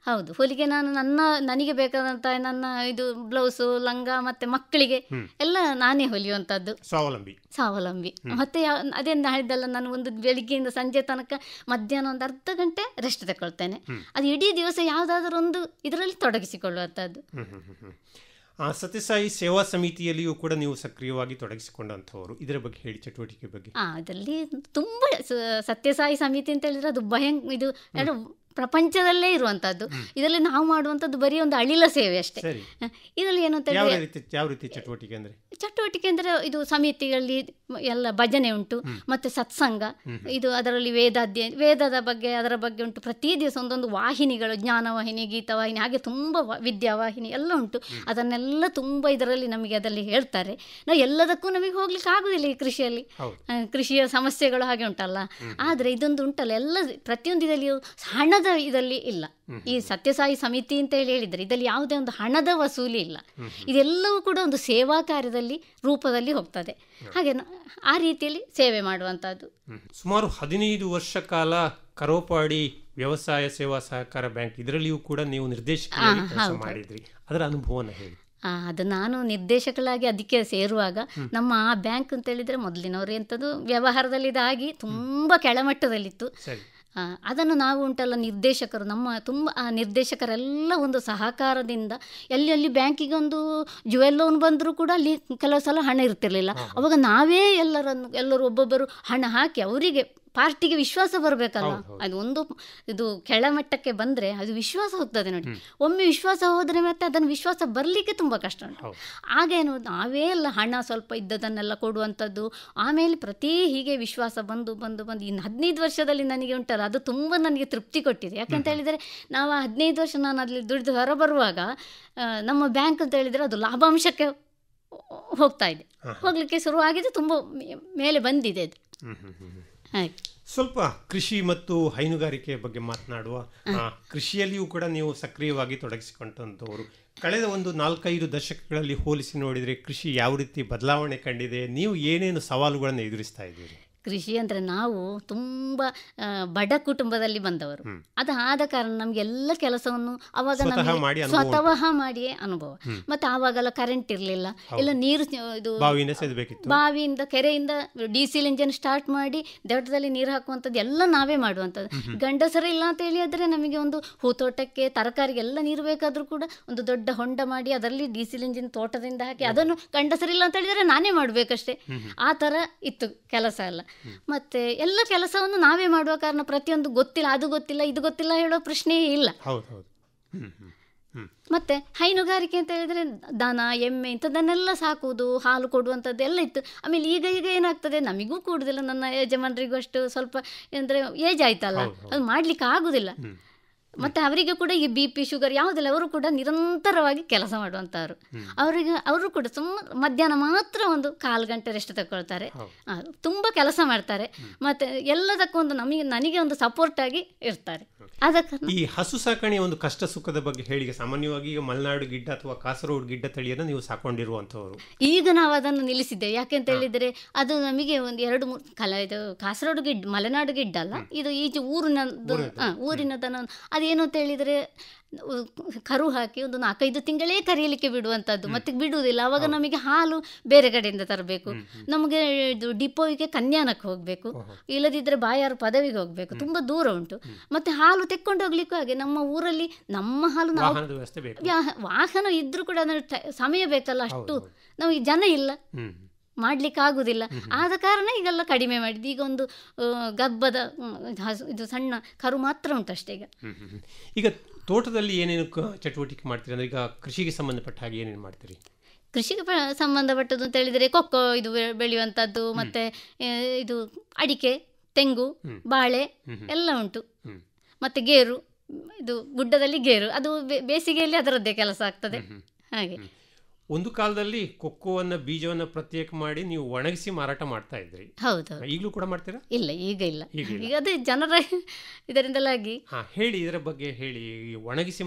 ಹೌದು ಹೊಲಿಗೆ ನಾನು ನನ್ನ ನನಗೆ ಬೇಕಾದಂತ ನನ್ನ ಇದು ಬ್ಲೌಸ್ ಲಂಗ ಮತ್ತೆ ಮಕ್ಕಳಿಗೆ ಎಲ್ಲ ನಾನೇ ಹೊಲಿಯುವಂತದ್ದು ಸ್ವಾವಲಂಬಿ ಸ್ವಾವಲಂಬಿ ಮತ್ತೆ ಅದೇ ಹೇಳಿದಲ್ಲ ನಾನು ಒಂದು ಬೆಳಿಗ್ಗೆಯಿಂದ ಸಂಜೆ ತನಕ ಮಧ್ಯಾಹ್ನ ಒಂದು ಅರ್ಧ ಗಂಟೆ ರೆಸ್ಟ್ ತಗೊಳ್ತೇನೆ ಅದು ಇಡೀ ದಿವಸ ಯಾವುದಾದ್ರೂ ಒಂದು ಇದರಲ್ಲಿ ತೊಡಗಿಸಿಕೊಳ್ಳುವಂಥದ್ದು ಆ ಸತ್ಯಸಾಯಿ ಸೇವಾ ಸಮಿತಿಯಲ್ಲಿಯೂ ಕೂಡ ನೀವು ಸಕ್ರಿಯವಾಗಿ ತೊಡಗಿಸಿಕೊಂಡಂಥವರು ಇದರ ಬಗ್ಗೆ ಹೇಳಿ ಚಟುವಟಿಕೆ ಬಗ್ಗೆ ಅದರಲ್ಲಿ ತುಂಬ ಸತ್ಯಸಾಯಿ ಸಮಿತಿ ಅಂತ ಹೇಳಿದ್ರೆ ಅದು ಭಯಂ ಇದು ಪ್ರಪಂಚದಲ್ಲೇ ಇರುವಂತದ್ದು ಇದರಲ್ಲಿ ನಾವು ಮಾಡುವಂತದ್ದು ಬರೀ ಒಂದು ಅಳಿಲ ಸೇವೆ ಅಷ್ಟೇ ಇದರಲ್ಲಿ ಏನಂತ ಚಟುವಟಿಕೆ ಅಂದ್ರೆ ಚಟುವಟಿಕೆ ಅಂದ್ರೆ ಇದು ಸಮಿತಿಗಳಲ್ಲಿ ಎಲ್ಲ ಭಜನೆ ಉಂಟು ಮತ್ತೆ ಸತ್ಸಂಗ ಇದು ಅದರಲ್ಲಿ ವೇದಾಧ್ಯ ವೇದದ ಬಗ್ಗೆ ಅದರ ಬಗ್ಗೆ ಉಂಟು ಪ್ರತಿ ದಿವಸ ಒಂದೊಂದು ವಾಹಿನಿಗಳು ಜ್ಞಾನವಾಹಿನಿ ವಾಹಿನಿ ಹಾಗೆ ತುಂಬ ವಾಹಿನಿ ಎಲ್ಲ ಉಂಟು ಅದನ್ನೆಲ್ಲ ತುಂಬ ಇದರಲ್ಲಿ ನಮಗೆ ಅದರಲ್ಲಿ ಹೇಳ್ತಾರೆ ನಾವು ಎಲ್ಲದಕ್ಕೂ ನಮಗೆ ಹೋಗ್ಲಿಕ್ಕೆ ಆಗುದಿಲ್ಲ ಈ ಕೃಷಿಯಲ್ಲಿ ಕೃಷಿಯ ಸಮಸ್ಯೆಗಳು ಹಾಗೆ ಉಂಟಲ್ಲ ಆದರೆ ಇದೊಂದು ಉಂಟಲ್ಲ ಎಲ್ಲ ಪ್ರತಿಯೊಂದು ಇದರಲ್ಲಿ ಹಣ ಹಣದ ಇದರಲ್ಲಿ ಇಲ್ಲ ಈ ಸತ್ಯಸಾಯಿ ಸಮಿತಿ ಅಂತ ಹೇಳಿ ಹೇಳಿದರೆ ಇದರಲ್ಲಿ ಯಾವುದೇ ಒಂದು ಹಣದ ವಸೂಲಿ ಇಲ್ಲ ಇದೆಲ್ಲವೂ ಕೂಡ ಒಂದು ಸೇವಾ ಕಾರ್ಯದಲ್ಲಿ ರೂಪದಲ್ಲಿ ಹೋಗ್ತದೆ ಹಾಗೆ ಆ ರೀತಿಯಲ್ಲಿ ಸೇವೆ ಮಾಡುವಂಥದ್ದು ಸುಮಾರು ಹದಿನೈದು ವರ್ಷ ಕಾಲ ಕರೋಪಾಡಿ ವ್ಯವಸಾಯ ಸೇವಾ ಸಹಕಾರ ಬ್ಯಾಂಕ್ ಇದರಲ್ಲಿಯೂ ಕೂಡ ನೀವು ನಿರ್ದೇಶಕ ಮಾಡಿದ್ರಿ ಅದರ ಅನುಭವನ ಹೇಳಿ ಅದು ನಾನು ನಿರ್ದೇಶಕಳಾಗಿ ಅದಕ್ಕೆ ಸೇರುವಾಗ ನಮ್ಮ ಆ ಬ್ಯಾಂಕ್ ಅಂತ ಹೇಳಿದರೆ ಮೊದಲಿನವರು ಎಂಥದ್ದು ಇದಾಗಿ ತುಂಬಾ ಕೆಳಮಟ್ಟದಲ್ಲಿತ್ತು ಅದನ್ನು ನಾವು ಉಂಟಲ್ಲ ನಿರ್ದೇಶಕರು ನಮ್ಮ ತುಂಬ ಆ ನಿರ್ದೇಶಕರೆಲ್ಲ ಒಂದು ಸಹಕಾರದಿಂದ ಎಲ್ಲಿ ಬ್ಯಾಂಕಿಗೆ ಒಂದು ಜುವೆಲ್ ಲೋನ್ ಬಂದರೂ ಕೂಡ ಅಲ್ಲಿ ಕೆಲವು ಸಲ ಹಣ ಇರ್ತಿರಲಿಲ್ಲ ಅವಾಗ ನಾವೇ ಎಲ್ಲರನ್ನು ಎಲ್ಲರೂ ಒಬ್ಬೊಬ್ಬರು ಹಣ ಹಾಕಿ ಅವರಿಗೆ ಪಾರ್ಟಿಗೆ ವಿಶ್ವಾಸ ಬರಬೇಕಲ್ಲ ಅದು ಒಂದು ಇದು ಕೆಳಮಟ್ಟಕ್ಕೆ ಬಂದರೆ ಅದು ವಿಶ್ವಾಸ ಹೋಗ್ತದೆ ನೋಡಿ ಒಮ್ಮೆ ವಿಶ್ವಾಸ ಹೋದರೆ ಮತ್ತೆ ಅದನ್ನು ವಿಶ್ವಾಸ ಬರಲಿಕ್ಕೆ ತುಂಬ ಕಷ್ಟ ಉಂಟು ಆಗೇನು ನಾವೇ ಎಲ್ಲ ಹಣ ಸ್ವಲ್ಪ ಇದ್ದದನ್ನೆಲ್ಲ ಕೊಡುವಂಥದ್ದು ಆಮೇಲೆ ಪ್ರತಿ ಹೀಗೆ ವಿಶ್ವಾಸ ಬಂದು ಬಂದು ಬಂದು ಇನ್ನು ಹದಿನೈದು ವರ್ಷದಲ್ಲಿ ನನಗೆ ಉಂಟಲ್ಲ ಅದು ತುಂಬ ನನಗೆ ತೃಪ್ತಿ ಕೊಟ್ಟಿದೆ ಯಾಕಂತ ಹೇಳಿದರೆ ನಾವು ಹದಿನೈದು ವರ್ಷ ನಾನು ಅಲ್ಲಿ ದುಡಿದು ಹೊರ ಬರುವಾಗ ನಮ್ಮ ಬ್ಯಾಂಕ್ ಅಂತ ಹೇಳಿದರೆ ಅದು ಲಾಭಾಂಶಕ್ಕೆ ಹೋಗ್ತಾ ಇದೆ ಹೋಗಲಿಕ್ಕೆ ಶುರುವಾಗಿದೆ ತುಂಬ ಮೇಲೆ ಬಂದಿದೆ ಅದು ಸ್ವಲ್ಪ ಕೃಷಿ ಮತ್ತು ಹೈನುಗಾರಿಕೆ ಬಗ್ಗೆ ಮಾತನಾಡುವ ಕೃಷಿಯಲ್ಲಿಯೂ ಕೂಡ ನೀವು ಸಕ್ರಿಯವಾಗಿ ತೊಡಗಿಸಿಕೊಂಡಂತವರು ಕಳೆದ ಒಂದು ನಾಲ್ಕೈದು ದಶಕಗಳಲ್ಲಿ ಹೋಲಿಸಿ ನೋಡಿದರೆ ಕೃಷಿ ಯಾವ ರೀತಿ ಬದಲಾವಣೆ ಕಂಡಿದೆ ನೀವು ಏನೇನು ಸವಾಲುಗಳನ್ನು ಎದುರಿಸ್ತಾ ಇದ್ದೀರಿ ಕೃಷಿ ಅಂದರೆ ನಾವು ತುಂಬ ಬಡ ಕುಟುಂಬದಲ್ಲಿ ಬಂದವರು ಅದು ಆದ ಕಾರಣ ನಮಗೆಲ್ಲ ಕೆಲಸವನ್ನು ಅವಾಗ ನಮಗೆ ಸ್ವತಃ ಮಾಡಿಯೇ ಅನುಭವ ಮತ್ತು ಆವಾಗೆಲ್ಲ ಕರೆಂಟ್ ಇರಲಿಲ್ಲ ಇಲ್ಲ ನೀರು ಇದು ಬಾವಿಯಿಂದ ಕೆರೆಯಿಂದ ಡಿಸಿಲ್ ಇಂಜನ್ ಸ್ಟಾರ್ಟ್ ಮಾಡಿ ದೊಡ್ಡದಲ್ಲಿ ನೀರು ಹಾಕುವಂಥದ್ದು ಎಲ್ಲ ನಾವೇ ಮಾಡುವಂಥದ್ದು ಗಂಡಸರ ಇಲ್ಲ ಅಂತ ಹೇಳಿದ್ರೆ ನಮಗೆ ಒಂದು ತೋಟಕ್ಕೆ ತರಕಾರಿಗೆ ಎಲ್ಲ ನೀರು ಬೇಕಾದರೂ ಕೂಡ ಒಂದು ದೊಡ್ಡ ಹೊಂಡ ಮಾಡಿ ಅದರಲ್ಲಿ ಡಿಸಿಲ್ ಇಂಜಿನ್ ತೋಟದಿಂದ ಹಾಕಿ ಅದನ್ನು ಗಂಡಸರಿಲ್ಲ ಅಂತ ಹೇಳಿದರೆ ನಾನೇ ಮಾಡಬೇಕಷ್ಟೇ ಆ ಥರ ಇತ್ತು ಕೆಲಸ ಅಲ್ಲ ಮತ್ತೆ ಎಲ್ಲ ಕೆಲಸವನ್ನು ನಾವೇ ಮಾಡುವ ಕಾರಣ ಪ್ರತಿಯೊಂದು ಗೊತ್ತಿಲ್ಲ ಅದು ಗೊತ್ತಿಲ್ಲ ಇದು ಗೊತ್ತಿಲ್ಲ ಹೇಳೋ ಪ್ರಶ್ನೆಯೇ ಇಲ್ಲ ಮತ್ತೆ ಹೈನುಗಾರಿಕೆ ಅಂತ ಹೇಳಿದ್ರೆ ದನ ಎಮ್ಮೆ ಇಂಥದ್ದನ್ನೆಲ್ಲ ಸಾಕುವುದು ಹಾಲು ಕೊಡುವಂಥದ್ದು ಎಲ್ಲ ಇತ್ತು ಆಮೇಲೆ ಈಗ ಈಗ ಏನಾಗ್ತದೆ ನಮಗೂ ಕೂಡುದಿಲ್ಲ ನನ್ನ ಯಜಮಾನರಿಗೂ ಅಷ್ಟು ಸ್ವಲ್ಪ ಅಂದರೆ ಏಜ್ ಆಯ್ತಲ್ಲ ಅದು ಮಾಡ್ಲಿಕ್ಕೆ ಆಗುದಿಲ್ಲ ಮತ್ತೆ ಅವರಿಗೆ ಕೂಡ ಈ ಬಿ ಪಿ ಶುಗರ್ ಯಾವುದೆಲ್ಲ ಅವರು ಕೂಡ ನಿರಂತರವಾಗಿ ಕೆಲಸ ಮಾಡುವಂಥವ್ರು ಅವರಿಗೆ ಅವರು ಕೂಡ ತುಂಬ ಮಧ್ಯಾಹ್ನ ಮಾತ್ರ ಒಂದು ಕಾಲು ಗಂಟೆ ರೆಸ್ಟ್ ತಗೊಳ್ತಾರೆ ತುಂಬಾ ಕೆಲಸ ಮಾಡ್ತಾರೆ ಮತ್ತೆ ಎಲ್ಲದಕ್ಕೂ ಒಂದು ನಮಗೆ ನನಗೆ ಒಂದು ಸಪೋರ್ಟ್ ಆಗಿ ಇರ್ತಾರೆ ಅದಕ್ಕೆ ಈ ಹಸು ಸಾಕಣೆಯ ಒಂದು ಕಷ್ಟ ಸುಖದ ಬಗ್ಗೆ ಹೇಳಿ ಸಾಮಾನ್ಯವಾಗಿ ಈಗ ಮಲೆನಾಡು ಗಿಡ್ಡ ಅಥವಾ ಕಾಸರಗೋಡು ಗಿಡ್ಡ ತಳಿಯನ್ನು ನೀವು ಸಾಕೊಂಡಿರುವಂಥವ್ರು ಈಗ ನಾವು ಅದನ್ನು ಯಾಕೆ ಅಂತ ಹೇಳಿದ್ರೆ ಅದು ನಮಗೆ ಒಂದು ಎರಡು ಮೂರು ಕಲ ಇದು ಕಾಸರಗೋಡು ಗಿಡ್ ಮಲೆನಾಡು ಗಿಡ್ಡ ಅಲ್ಲ ಇದು ಈಜು ಊರಿನ ಊರಿನದನ್ನು ಅದು ಅದೇನು ಅಂತ ಹೇಳಿದರೆ ಕರು ಹಾಕಿ ಒಂದು ನಾಲ್ಕೈದು ತಿಂಗಳೇ ಕರೀಲಿಕ್ಕೆ ಬಿಡುವಂಥದ್ದು ಮತ್ತೆ ಬಿಡುವುದಿಲ್ಲ ಅವಾಗ ನಮಗೆ ಹಾಲು ಬೇರೆ ಕಡೆಯಿಂದ ತರಬೇಕು ನಮಗೆ ಇದು ಡಿಪೋವಿಗೆ ಕನ್ಯಾನಕ್ಕೆ ಹೋಗಬೇಕು ಇಲ್ಲದಿದ್ದರೆ ಬಾಯಾರು ಪದವಿಗೆ ಹೋಗಬೇಕು ತುಂಬ ದೂರ ಉಂಟು ಮತ್ತೆ ಹಾಲು ತೆಕ್ಕೊಂಡು ಹೋಗ್ಲಿಕ್ಕೂ ಹಾಗೆ ನಮ್ಮ ಊರಲ್ಲಿ ನಮ್ಮ ಹಾಲು ನಾವು ವಾಹನ ಇದ್ರೂ ಕೂಡ ಸಮಯ ಬೇಕಲ್ಲ ಅಷ್ಟು ನಮಗೆ ಜನ ಇಲ್ಲ ಮಾಡ್ಲಿಕ್ಕೆ ಆಗುದಿಲ್ಲ ಆದ ಕಾರಣ ಈಗೆಲ್ಲ ಕಡಿಮೆ ಮಾಡಿದ್ದು ಈಗ ಒಂದು ಗಬ್ಬದ ಇದು ಸಣ್ಣ ಕರು ಮಾತ್ರ ಉಂಟು ಅಷ್ಟೇ ಈಗ ಈಗ ತೋಟದಲ್ಲಿ ಏನೇನು ಚಟುವಟಿಕೆ ಮಾಡ್ತೀರಿ ಅಂದರೆ ಈಗ ಕೃಷಿಗೆ ಸಂಬಂಧಪಟ್ಟ ಹಾಗೆ ಏನೇನು ಮಾಡ್ತೀರಿ ಕೃಷಿಗೆ ಸಂಬಂಧಪಟ್ಟದ್ದು ಅಂತ ಹೇಳಿದರೆ ಕೊಕ್ಕೋ ಇದು ಬೆಳೆಯುವಂಥದ್ದು ಮತ್ತೆ ಇದು ಅಡಿಕೆ ತೆಂಗು ಬಾಳೆ ಎಲ್ಲ ಉಂಟು ಮತ್ತೆ ಗೇರು ಇದು ಗುಡ್ಡದಲ್ಲಿ ಗೇರು ಅದು ಬೇಸಿಗೆಯಲ್ಲಿ ಅದರದ್ದೇ ಕೆಲಸ ಆಗ್ತದೆ ಹಾಗೆ ಒಂದು ಕಾಲದಲ್ಲಿ ಕೊಕ್ಕೋವನ್ನು ಬೀಜವನ್ನ ಪ್ರತ್ಯೇಕ ಮಾಡಿ ನೀವು ಒಣಗಿಸಿ ಮಾರಾಟ ಮಾಡ್ತಾ ಇದ್ರಿ ಹೌದು ಈಗಲೂ ಕೂಡ ಮಾಡ್ತೀರಾ ಇಲ್ಲ ಈಗ ಇಲ್ಲ ಈಗ ಅದೇ ಜನರ ಇದರಿಂದಲಾಗಿ ಹಾ ಹೇಳಿ ಇದರ ಬಗ್ಗೆ ಹೇಳಿ ಒಣಗಿಸಿ